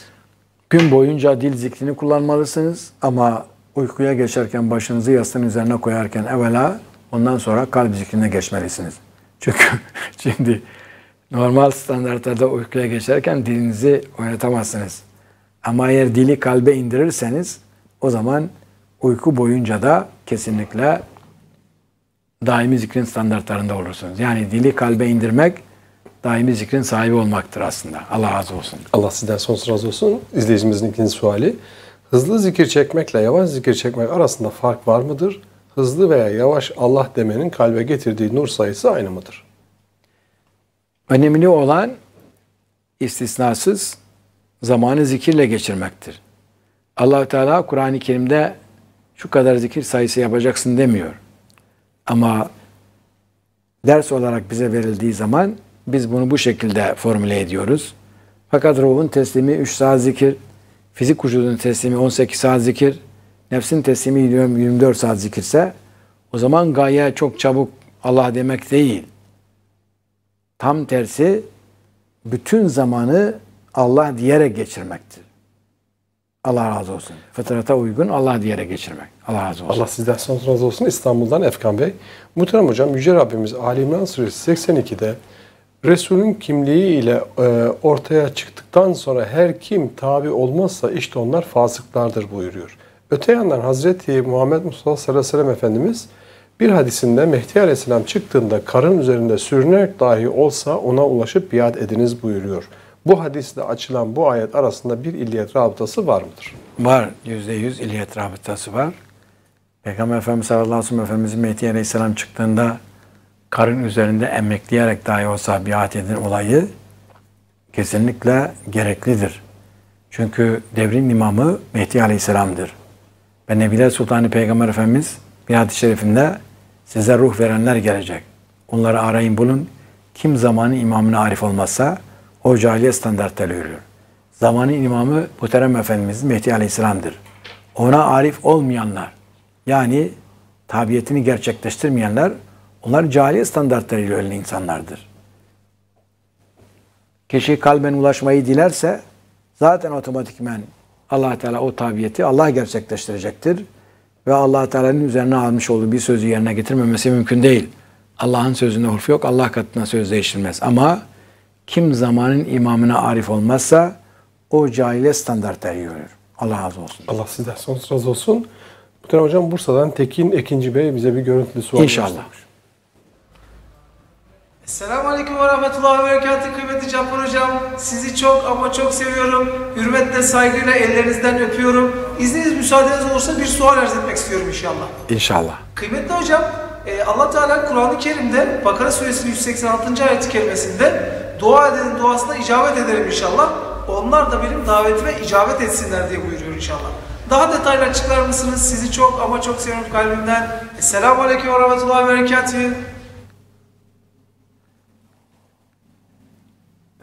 Gün boyunca dil zikrini kullanmalısınız ama uykuya geçerken başınızı yastığın üzerine koyarken evvela ondan sonra kalp zikrine geçmelisiniz. [LAUGHS] Çünkü şimdi normal standartlarda uykuya geçerken dilinizi oynatamazsınız. Ama eğer dili kalbe indirirseniz o zaman uyku boyunca da kesinlikle daimi zikrin standartlarında olursunuz. Yani dili kalbe indirmek daimi zikrin sahibi olmaktır aslında. Allah razı olsun. Allah sizden sonsuz razı olsun. İzleyicimizin ikinci suali. Hızlı zikir çekmekle yavaş zikir çekmek arasında fark var mıdır? Hızlı veya yavaş Allah demenin kalbe getirdiği nur sayısı aynı mıdır? Önemli olan istisnasız zamanı zikirle geçirmektir. allah Teala Kur'an-ı Kerim'de şu kadar zikir sayısı yapacaksın demiyor. Ama ders olarak bize verildiği zaman biz bunu bu şekilde formüle ediyoruz. Fakat ruhun teslimi 3 saat zikir, fizik vücudun teslimi 18 saat zikir, nefsin teslimi 24 saat zikirse o zaman gaye çok çabuk Allah demek değil. Tam tersi bütün zamanı Allah diyerek geçirmektir. Allah razı olsun. Fıtrata uygun Allah diyerek geçirmek. Allah razı olsun. Allah sizden sonsuz razı olsun. İstanbul'dan Efkan Bey. Muhterem Hocam Yüce Rabbimiz Ali İmran Suresi 82'de Resul'ün kimliği ile e, ortaya çıktıktan sonra her kim tabi olmazsa işte onlar fasıklardır buyuruyor. Öte yandan Hazreti Muhammed Mustafa sallallahu aleyhi ve sellem Efendimiz bir hadisinde Mehdi aleyhisselam çıktığında karın üzerinde sürünerek dahi olsa ona ulaşıp biat ediniz buyuruyor. Bu hadisle açılan bu ayet arasında bir illiyet rabıtası var mıdır? Var. Yüzde yüz illiyet rabıtası var. Peygamber Efendimiz sallallahu aleyhi ve sellem Efendimizin Mehdi aleyhisselam çıktığında karın üzerinde emekleyerek dahi olsa biat edin olayı kesinlikle gereklidir. Çünkü devrin imamı Mehdi aleyhisselamdır. Ve Nebiler Sultanı Peygamber Efendimiz biat-ı şerifinde size ruh verenler gelecek. Onları arayın bulun. Kim zamanın imamına arif olmazsa o cahiliye standartları görüyor. Zamanın imamı Muhterem Efendimiz Mehdi Aleyhisselam'dır. Ona arif olmayanlar yani tabiyetini gerçekleştirmeyenler onlar cahiliye standartlarıyla ölen insanlardır. Kişi kalben ulaşmayı dilerse zaten otomatikmen allah Teala o tabiyeti Allah gerçekleştirecektir. Ve allah Teala'nın üzerine almış olduğu bir sözü yerine getirmemesi mümkün değil. Allah'ın sözünde hurf yok. Allah katına söz değiştirmez. Ama kim zamanın imamına arif olmazsa o cahile standarta yürür. Allah razı olsun. Allah sizden sonsuz razı olsun. Muhterem Hocam Bursa'dan Tekin Ekinci Bey bize bir görüntülü soru İnşallah. Göstermiş. Selamun Aleyküm ve Rahmetullahi ve Berekatü kıymetli Cafer Hocam. Sizi çok ama çok seviyorum. Hürmetle, saygıyla ellerinizden öpüyorum. İzniniz, müsaadeniz olursa bir sual arz etmek istiyorum inşallah. İnşallah. Kıymetli Hocam, e, Allah Teala Kur'an-ı Kerim'de Bakara Suresi'nin 186. ayet kelimesinde dua edenin duasına icabet ederim inşallah. Onlar da benim davetime icabet etsinler diye buyuruyor inşallah. Daha detaylı açıklar mısınız? Sizi çok ama çok seviyorum kalbimden. Esselamu Aleyküm ve Rahmetullahi ve Berekatühü.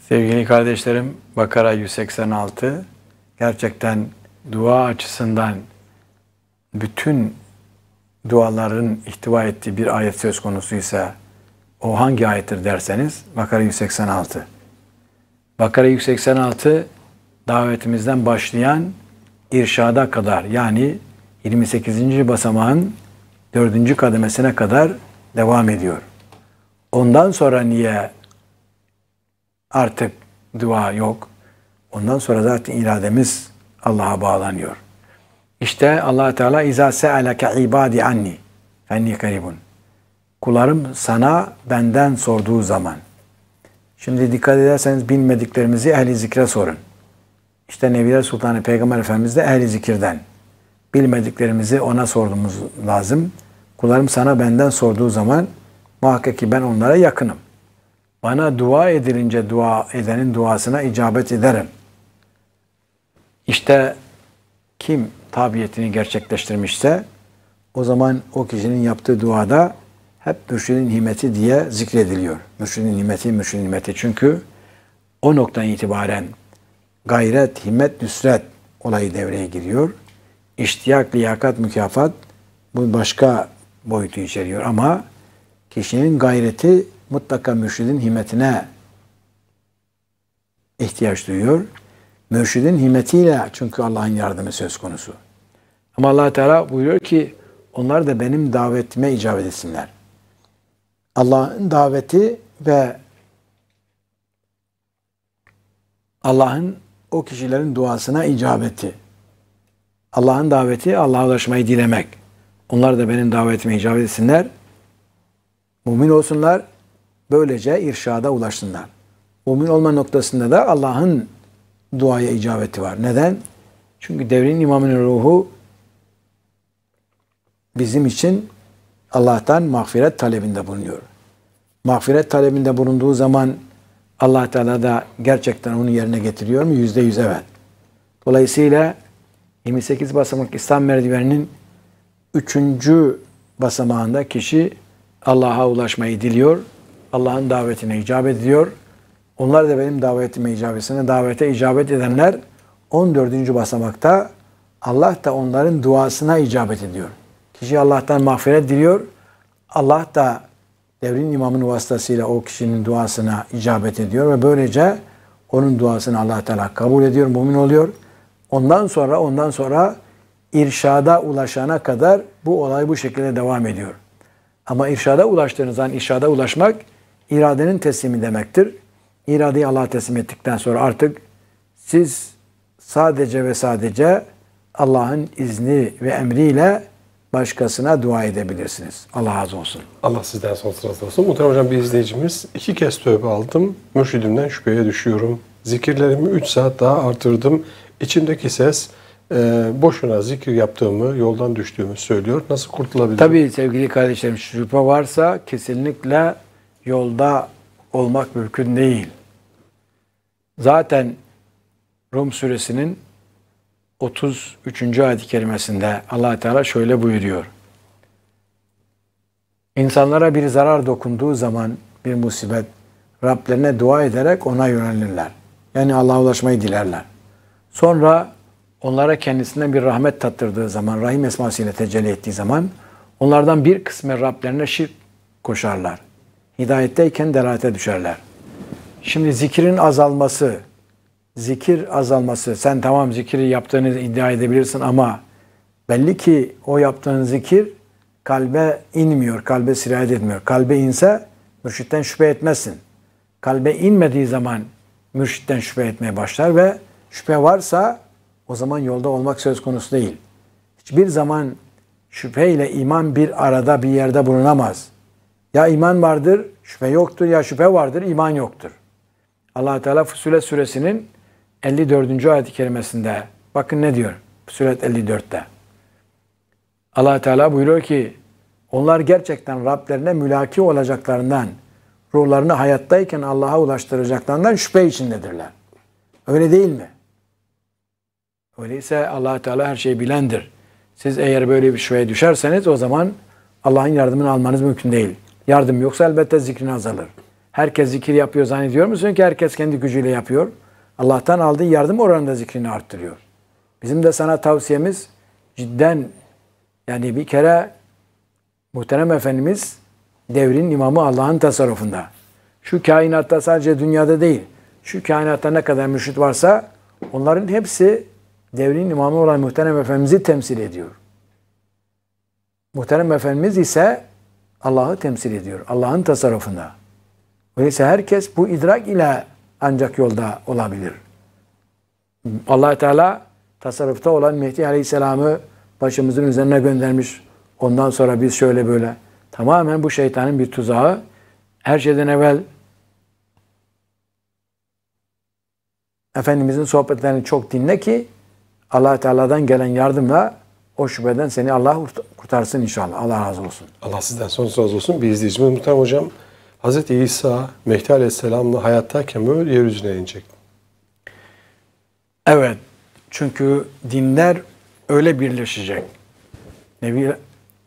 Sevgili kardeşlerim, Bakara 186 gerçekten dua açısından bütün duaların ihtiva ettiği bir ayet söz konusu ise o hangi ayettir derseniz Bakara 186. Bakara 186 davetimizden başlayan irşada kadar yani 28. basamağın 4. kademesine kadar devam ediyor. Ondan sonra niye artık dua yok? Ondan sonra zaten irademiz Allah'a bağlanıyor. İşte Allah Teala izâ se'aleke ibadi anni fenni karibun. Kularım sana benden sorduğu zaman. Şimdi dikkat ederseniz bilmediklerimizi ehli zikre sorun. İşte Nebiler Sultanı Peygamber Efendimiz de ehli zikirden. Bilmediklerimizi ona sorduğumuz lazım. Kullarım sana benden sorduğu zaman muhakkak ki ben onlara yakınım. Bana dua edilince dua edenin duasına icabet ederim. İşte kim tabiyetini gerçekleştirmişse o zaman o kişinin yaptığı duada hep mürşidin nimeti diye zikrediliyor. Mürşidin nimeti, mürşidin nimeti. Çünkü o noktadan itibaren gayret, himmet, nüsret olayı devreye giriyor. İştiyak, liyakat, mükafat bu başka boyutu içeriyor ama kişinin gayreti mutlaka mürşidin himmetine ihtiyaç duyuyor. Mürşidin himmetiyle çünkü Allah'ın yardımı söz konusu. Ama allah Teala buyuruyor ki onlar da benim davetime icabet etsinler. Allah'ın daveti ve Allah'ın o kişilerin duasına icabeti. Allah'ın daveti Allah'a ulaşmayı dilemek. Onlar da benim davetime icabet etsinler. Mümin olsunlar. Böylece irşada ulaşsınlar. Mümin olma noktasında da Allah'ın duaya icabeti var. Neden? Çünkü devrin imamının ruhu bizim için Allah'tan mağfiret talebinde bulunuyor. Mağfiret talebinde bulunduğu zaman allah Teala da gerçekten onu yerine getiriyor mu? Yüzde yüz evet. Dolayısıyla 28 basamak İslam merdiveninin üçüncü basamağında kişi Allah'a ulaşmayı diliyor. Allah'ın davetine icabet ediyor. Onlar da benim davetime icabetine, davete icabet edenler 14. basamakta Allah da onların duasına icabet ediyor. Kişi Allah'tan mağfiret diliyor. Allah da devrin imamın vasıtasıyla o kişinin duasına icabet ediyor ve böylece onun duasını allah Teala kabul ediyor, mümin oluyor. Ondan sonra, ondan sonra irşada ulaşana kadar bu olay bu şekilde devam ediyor. Ama irşada ulaştığınız zaman irşada ulaşmak iradenin teslimi demektir. İradeyi Allah'a teslim ettikten sonra artık siz sadece ve sadece Allah'ın izni ve emriyle başkasına dua edebilirsiniz. Allah razı olsun. Allah sizden sonsuz razı olsun. Muhterem Hocam bir izleyicimiz iki kez tövbe aldım. Mürşidimden şüpheye düşüyorum. Zikirlerimi üç saat daha artırdım. İçimdeki ses e, boşuna zikir yaptığımı, yoldan düştüğümü söylüyor. Nasıl kurtulabilirim? Tabii sevgili kardeşlerim şüphe varsa kesinlikle yolda olmak mümkün değil. Zaten Rum suresinin 33. ayet-i kerimesinde allah Teala şöyle buyuruyor. İnsanlara bir zarar dokunduğu zaman bir musibet Rablerine dua ederek ona yönelirler. Yani Allah'a ulaşmayı dilerler. Sonra onlara kendisinden bir rahmet tattırdığı zaman, rahim esmasıyla tecelli ettiği zaman onlardan bir kısmı Rablerine şirk koşarlar. Hidayetteyken derate düşerler. Şimdi zikrin azalması, zikir azalması. Sen tamam zikiri yaptığını iddia edebilirsin ama belli ki o yaptığın zikir kalbe inmiyor, kalbe sirayet etmiyor. Kalbe inse mürşitten şüphe etmezsin. Kalbe inmediği zaman mürşitten şüphe etmeye başlar ve şüphe varsa o zaman yolda olmak söz konusu değil. Hiçbir zaman şüphe ile iman bir arada bir yerde bulunamaz. Ya iman vardır, şüphe yoktur ya şüphe vardır, iman yoktur. Allah Teala Fusule suresinin 54. ayet-i kerimesinde bakın ne diyor? Sûret 54'te. allah Teala buyuruyor ki onlar gerçekten Rablerine mülaki olacaklarından, ruhlarını hayattayken Allah'a ulaştıracaklarından şüphe içindedirler. Öyle değil mi? Öyleyse allah Teala her şeyi bilendir. Siz eğer böyle bir şüpheye düşerseniz o zaman Allah'ın yardımını almanız mümkün değil. Yardım yoksa elbette zikrin azalır. Herkes zikir yapıyor zannediyor musun ki herkes kendi gücüyle yapıyor? Allah'tan aldığı yardım oranında zikrini arttırıyor. Bizim de sana tavsiyemiz cidden yani bir kere muhterem Efendimiz devrin imamı Allah'ın tasarrufunda. Şu kainatta sadece dünyada değil, şu kainatta ne kadar müşrit varsa onların hepsi devrin imamı olan muhterem Efendimiz'i temsil ediyor. Muhterem Efendimiz ise Allah'ı temsil ediyor. Allah'ın tasarrufunda. Öyleyse herkes bu idrak ile ancak yolda olabilir. allah Teala tasarrufta olan Mehdi Aleyhisselam'ı başımızın üzerine göndermiş. Ondan sonra biz şöyle böyle. Tamamen bu şeytanın bir tuzağı. Her şeyden evvel Efendimizin sohbetlerini çok dinle ki allah Teala'dan gelen yardımla o şüpheden seni Allah kurtarsın inşallah. Allah razı olsun. Allah sizden sonsuz razı olsun. Bir izleyicimiz Muhterem Hocam Hz. İsa Mehdi Aleyhisselam'la hayattayken mi yeryüzüne inecek? Evet. Çünkü dinler öyle birleşecek. Nebi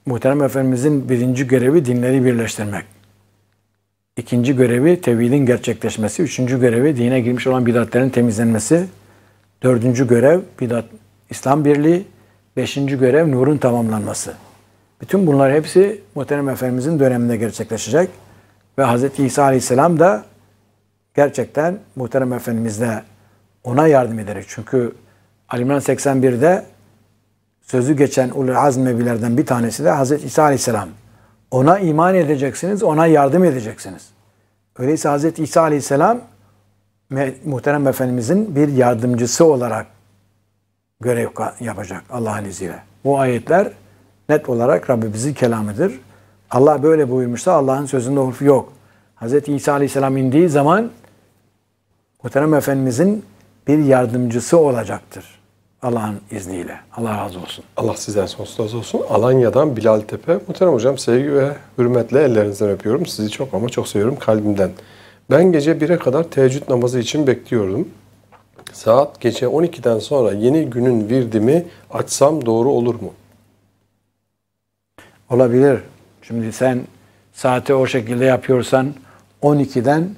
Muhterem Efendimizin birinci görevi dinleri birleştirmek. İkinci görevi tevhidin gerçekleşmesi. Üçüncü görevi dine girmiş olan bidatlerin temizlenmesi. Dördüncü görev bidat İslam birliği. Beşinci görev nurun tamamlanması. Bütün bunlar hepsi Muhterem Efendimizin döneminde gerçekleşecek. Ve Hz. İsa Aleyhisselam da gerçekten Muhterem Efendimiz de ona yardım ederek. Çünkü Alimran 81'de sözü geçen ulul azm nebilerden bir tanesi de Hz. İsa Aleyhisselam. Ona iman edeceksiniz, ona yardım edeceksiniz. Öyleyse Hz. İsa Aleyhisselam muhterem Efendimizin bir yardımcısı olarak görev yapacak Allah'ın izniyle. Bu ayetler net olarak Rabbimizin kelamıdır. Allah böyle buyurmuşsa Allah'ın sözünde hurf yok. Hz. İsa Aleyhisselam indiği zaman Muhterem Efendimizin bir yardımcısı olacaktır. Allah'ın izniyle. Allah razı olsun. Allah sizden sonsuz razı olsun. Alanya'dan Bilal Tepe. Muhterem Hocam sevgi ve hürmetle ellerinizden öpüyorum. Sizi çok ama çok seviyorum kalbimden. Ben gece 1'e kadar teheccüd namazı için bekliyordum. Saat gece 12'den sonra yeni günün virdimi açsam doğru olur mu? Olabilir. Şimdi sen saati o şekilde yapıyorsan 12'den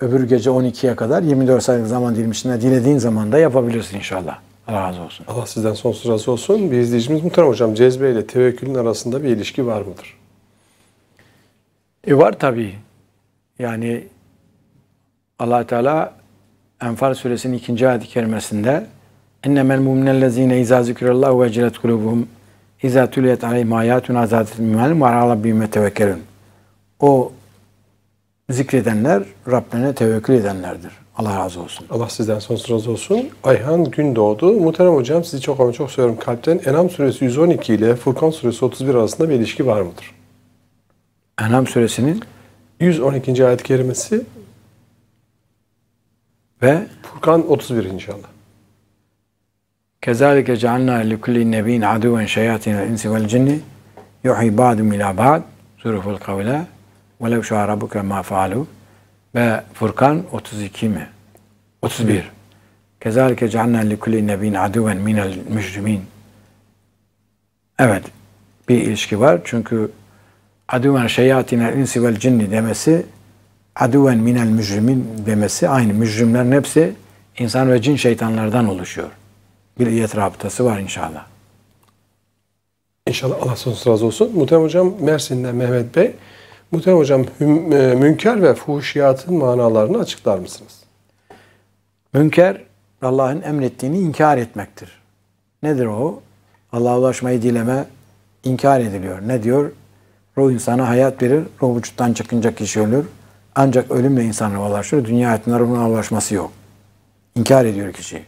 öbür gece 12'ye kadar 24 saatlik zaman dilim içinde dilediğin zaman da yapabilirsin inşallah. Allah razı olsun. Allah sizden sonsuz razı olsun. Bir izleyicimiz Muhterem Hocam cezbe ile tevekkülün arasında bir ilişki var mıdır? E var tabii. Yani allah Teala Enfal suresinin ikinci ayet-i kerimesinde اِنَّمَا الْمُؤْمِنَ الَّذ۪ينَ اِذَا ذُكِرَ اللّٰهُ وَجِلَتْ İza tüliyet aleyhim ayatun azatun minhalim ve alabbime tevekkelün. O zikredenler Rabbine tevekkül edenlerdir. Allah razı olsun. Allah sizden sonsuz razı olsun. Ayhan Gün doğdu. Muhterem hocam sizi çok ama çok seviyorum kalpten. Enam suresi 112 ile Furkan suresi 31 arasında bir ilişki var mıdır? Enam suresinin 112. ayet kerimesi ve Furkan 31 inşallah. كَذَٰلِكَ جَعَلْنَا لِكُلِّ نَب۪ينَ عَدُوًا شَيَاتِنَ الْاِنْسِ وَالْجِنِّ يُحِي بَعْدُمْ اِلَى بَعْدٍ Zürüf الْقَوْلَ وَلَوْ شَعَ رَبُكَ مَا فَعَلُوا Ve Furkan 32 mi? 31. كَذَٰلِكَ جَعَلْنَا لِكُلِّ نَب۪ينَ عَدُوًا minel الْمُجْرِم۪ينَ Evet, bir ilişki var. Çünkü aduven şeyatinel insi vel cinni demesi aduven minel mücrimin demesi aynı. Mücrimlerin hepsi insan ve cin şeytanlardan oluşuyor. Bir Biliyet Rabıtası var inşallah. İnşallah Allah sonsuz razı olsun. Muhterem Hocam Mersin'den Mehmet Bey. Muhterem Hocam e, münker ve fuhuşiyatın manalarını açıklar mısınız? Münker Allah'ın emrettiğini inkar etmektir. Nedir o? Allah'a ulaşmayı dileme inkar ediliyor. Ne diyor? Ruh insana hayat verir, ruh vücuttan çıkınca kişi ölür. Ancak ölümle insan ruha ulaşır. Dünya hayatında ruhuna ulaşması yok. İnkar ediyor kişiyi.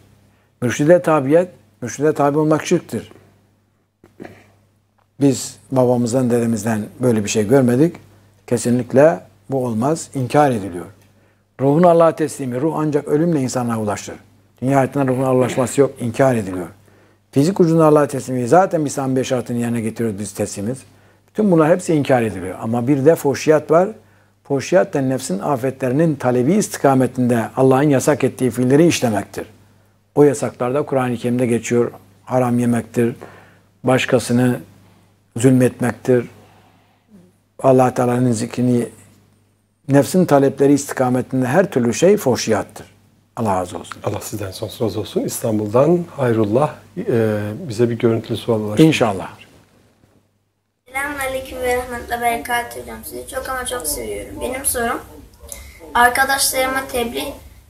Mürşide tabiyet, mürşide tabi olmak şirktir. Biz babamızdan, dedemizden böyle bir şey görmedik. Kesinlikle bu olmaz, inkar ediliyor. Ruhun Allah'a teslimi, ruh ancak ölümle insanlığa ulaşır. Dünya hayatından ruhun Allah'a yok, inkar ediliyor. Fizik ucunda Allah'a teslimi, zaten biz beş şartını yerine getiriyoruz biz teslimiz. Bütün bunlar hepsi inkar ediliyor. Ama bir de foşiyat var. Foşiyat da nefsin afetlerinin talebi istikametinde Allah'ın yasak ettiği fiilleri işlemektir. O yasaklarda Kur'an-ı Kerim'de geçiyor. Haram yemektir, başkasını zulmetmektir. Allah Teala'nın zikrini nefsin talepleri istikametinde her türlü şey foşiyattır. Allah razı olsun. Allah sizden sonsuz razı olsun. İstanbul'dan Hayrullah e, bize bir görüntülü sual olarak. İnşallah. Selamünaleyküm ve rahmetle berekat hocam. Sizi çok ama çok seviyorum. Benim sorum arkadaşlarıma tebliğ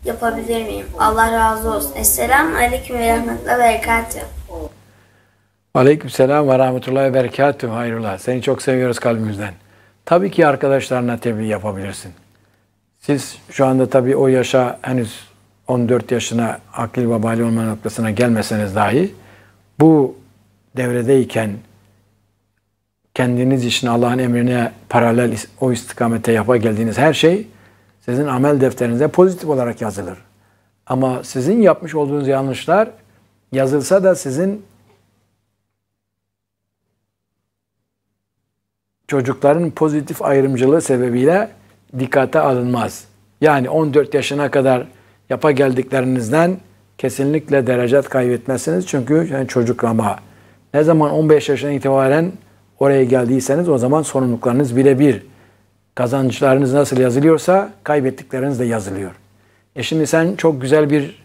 yapabilir miyim? Allah razı olsun. Esselamu Aleyküm ve Rahmetullah Berekatü. Aleyküm selam ve rahmetullahi ve berekatüm. Hayrullah. Seni çok seviyoruz kalbimizden. Tabii ki arkadaşlarına tebliğ yapabilirsin. Siz şu anda tabii o yaşa henüz 14 yaşına akil ve olma noktasına gelmeseniz dahi bu devredeyken kendiniz için Allah'ın emrine paralel o istikamete yapa geldiğiniz her şey sizin amel defterinize pozitif olarak yazılır. Ama sizin yapmış olduğunuz yanlışlar yazılsa da sizin çocukların pozitif ayrımcılığı sebebiyle dikkate alınmaz. Yani 14 yaşına kadar yapa geldiklerinizden kesinlikle derecet kaybetmezsiniz. Çünkü yani çocuk ne zaman 15 yaşına itibaren oraya geldiyseniz o zaman sorumluluklarınız birebir. bir Kazançlarınız nasıl yazılıyorsa kaybettikleriniz de yazılıyor. E şimdi sen çok güzel bir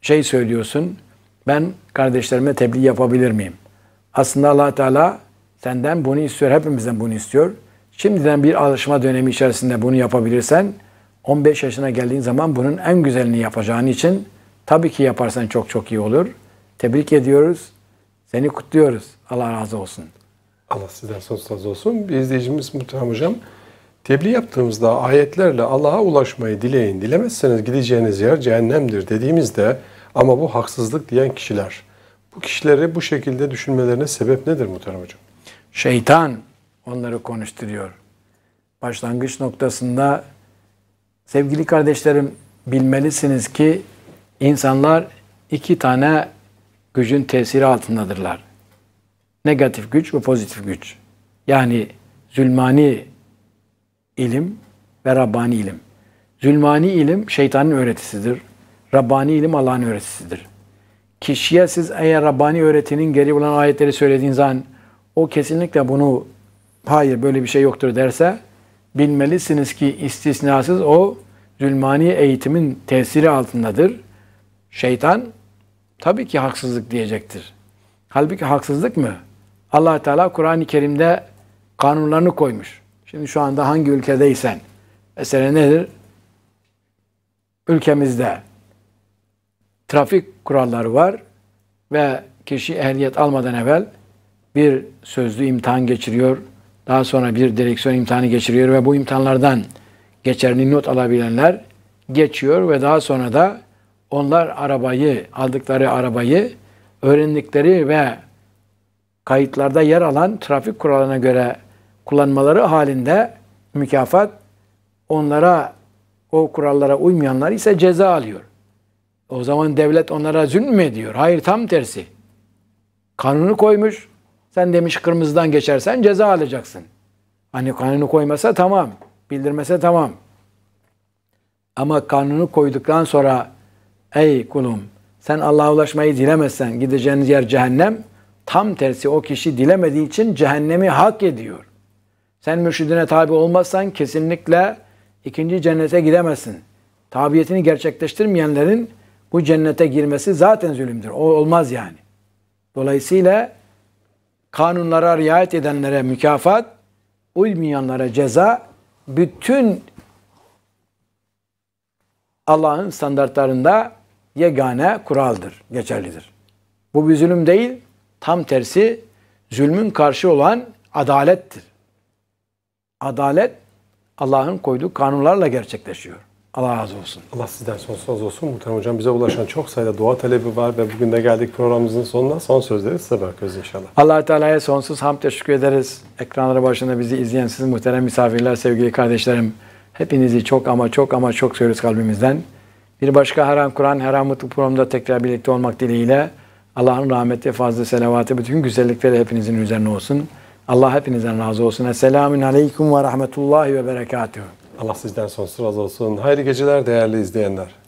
şey söylüyorsun. Ben kardeşlerime tebliğ yapabilir miyim? Aslında allah Teala senden bunu istiyor, hepimizden bunu istiyor. Şimdiden bir alışma dönemi içerisinde bunu yapabilirsen 15 yaşına geldiğin zaman bunun en güzelini yapacağın için tabii ki yaparsan çok çok iyi olur. Tebrik ediyoruz. Seni kutluyoruz. Allah razı olsun. Allah sizden sonsuz razı olsun. Bir izleyicimiz Muhterem Hocam Tebliğ yaptığımızda ayetlerle Allah'a ulaşmayı dileyin, dilemezseniz gideceğiniz yer cehennemdir dediğimizde ama bu haksızlık diyen kişiler, bu kişileri bu şekilde düşünmelerine sebep nedir Muhterem Hocam? Şeytan onları konuşturuyor. Başlangıç noktasında sevgili kardeşlerim bilmelisiniz ki insanlar iki tane gücün tesiri altındadırlar. Negatif güç ve pozitif güç. Yani zulmani ilim ve Rabbani ilim. Zülmani ilim şeytanın öğretisidir. Rabbani ilim Allah'ın öğretisidir. Kişiye siz eğer Rabbani öğretinin geri olan ayetleri söylediğiniz zaman o kesinlikle bunu hayır böyle bir şey yoktur derse bilmelisiniz ki istisnasız o zülmani eğitimin tesiri altındadır. Şeytan tabii ki haksızlık diyecektir. Halbuki haksızlık mı? allah Teala Kur'an-ı Kerim'de kanunlarını koymuş. Şimdi şu anda hangi ülkedeysen mesele nedir? Ülkemizde trafik kuralları var ve kişi ehliyet almadan evvel bir sözlü imtihan geçiriyor. Daha sonra bir direksiyon imtihanı geçiriyor ve bu imtihanlardan geçerli not alabilenler geçiyor ve daha sonra da onlar arabayı, aldıkları arabayı öğrendikleri ve kayıtlarda yer alan trafik kurallarına göre kullanmaları halinde mükafat onlara o kurallara uymayanlar ise ceza alıyor. O zaman devlet onlara zulm mü ediyor? Hayır tam tersi. Kanunu koymuş. Sen demiş kırmızıdan geçersen ceza alacaksın. Hani kanunu koymasa tamam. Bildirmese tamam. Ama kanunu koyduktan sonra ey kulum sen Allah'a ulaşmayı dilemezsen gideceğiniz yer cehennem. Tam tersi o kişi dilemediği için cehennemi hak ediyor. Sen mürşidine tabi olmazsan kesinlikle ikinci cennete gidemezsin. Tabiyetini gerçekleştirmeyenlerin bu cennete girmesi zaten zulümdür. O olmaz yani. Dolayısıyla kanunlara riayet edenlere mükafat, uymayanlara ceza, bütün Allah'ın standartlarında yegane kuraldır, geçerlidir. Bu bir zulüm değil, tam tersi zulmün karşı olan adalettir adalet Allah'ın koyduğu kanunlarla gerçekleşiyor. Allah razı olsun. Allah sizden sonsuz olsun. Muhterem Hocam bize ulaşan çok sayıda dua talebi var ve bugün de geldik programımızın sonuna. Son sözleri size bırakıyoruz inşallah. allah Teala'ya sonsuz hamd teşekkür ederiz. Ekranları başında bizi izleyen siz muhterem misafirler, sevgili kardeşlerim. Hepinizi çok ama çok ama çok söylüyoruz kalbimizden. Bir başka Haram Kur'an, Haram Mutlu programda tekrar birlikte olmak dileğiyle Allah'ın rahmeti, fazla selavatı, bütün güzellikleri hepinizin üzerine olsun. Allah hepinizden razı olsun. Esselamun aleyküm ve rahmetullahi ve berekatuhu. Allah sizden sonsuz razı olsun. Hayırlı geceler değerli izleyenler.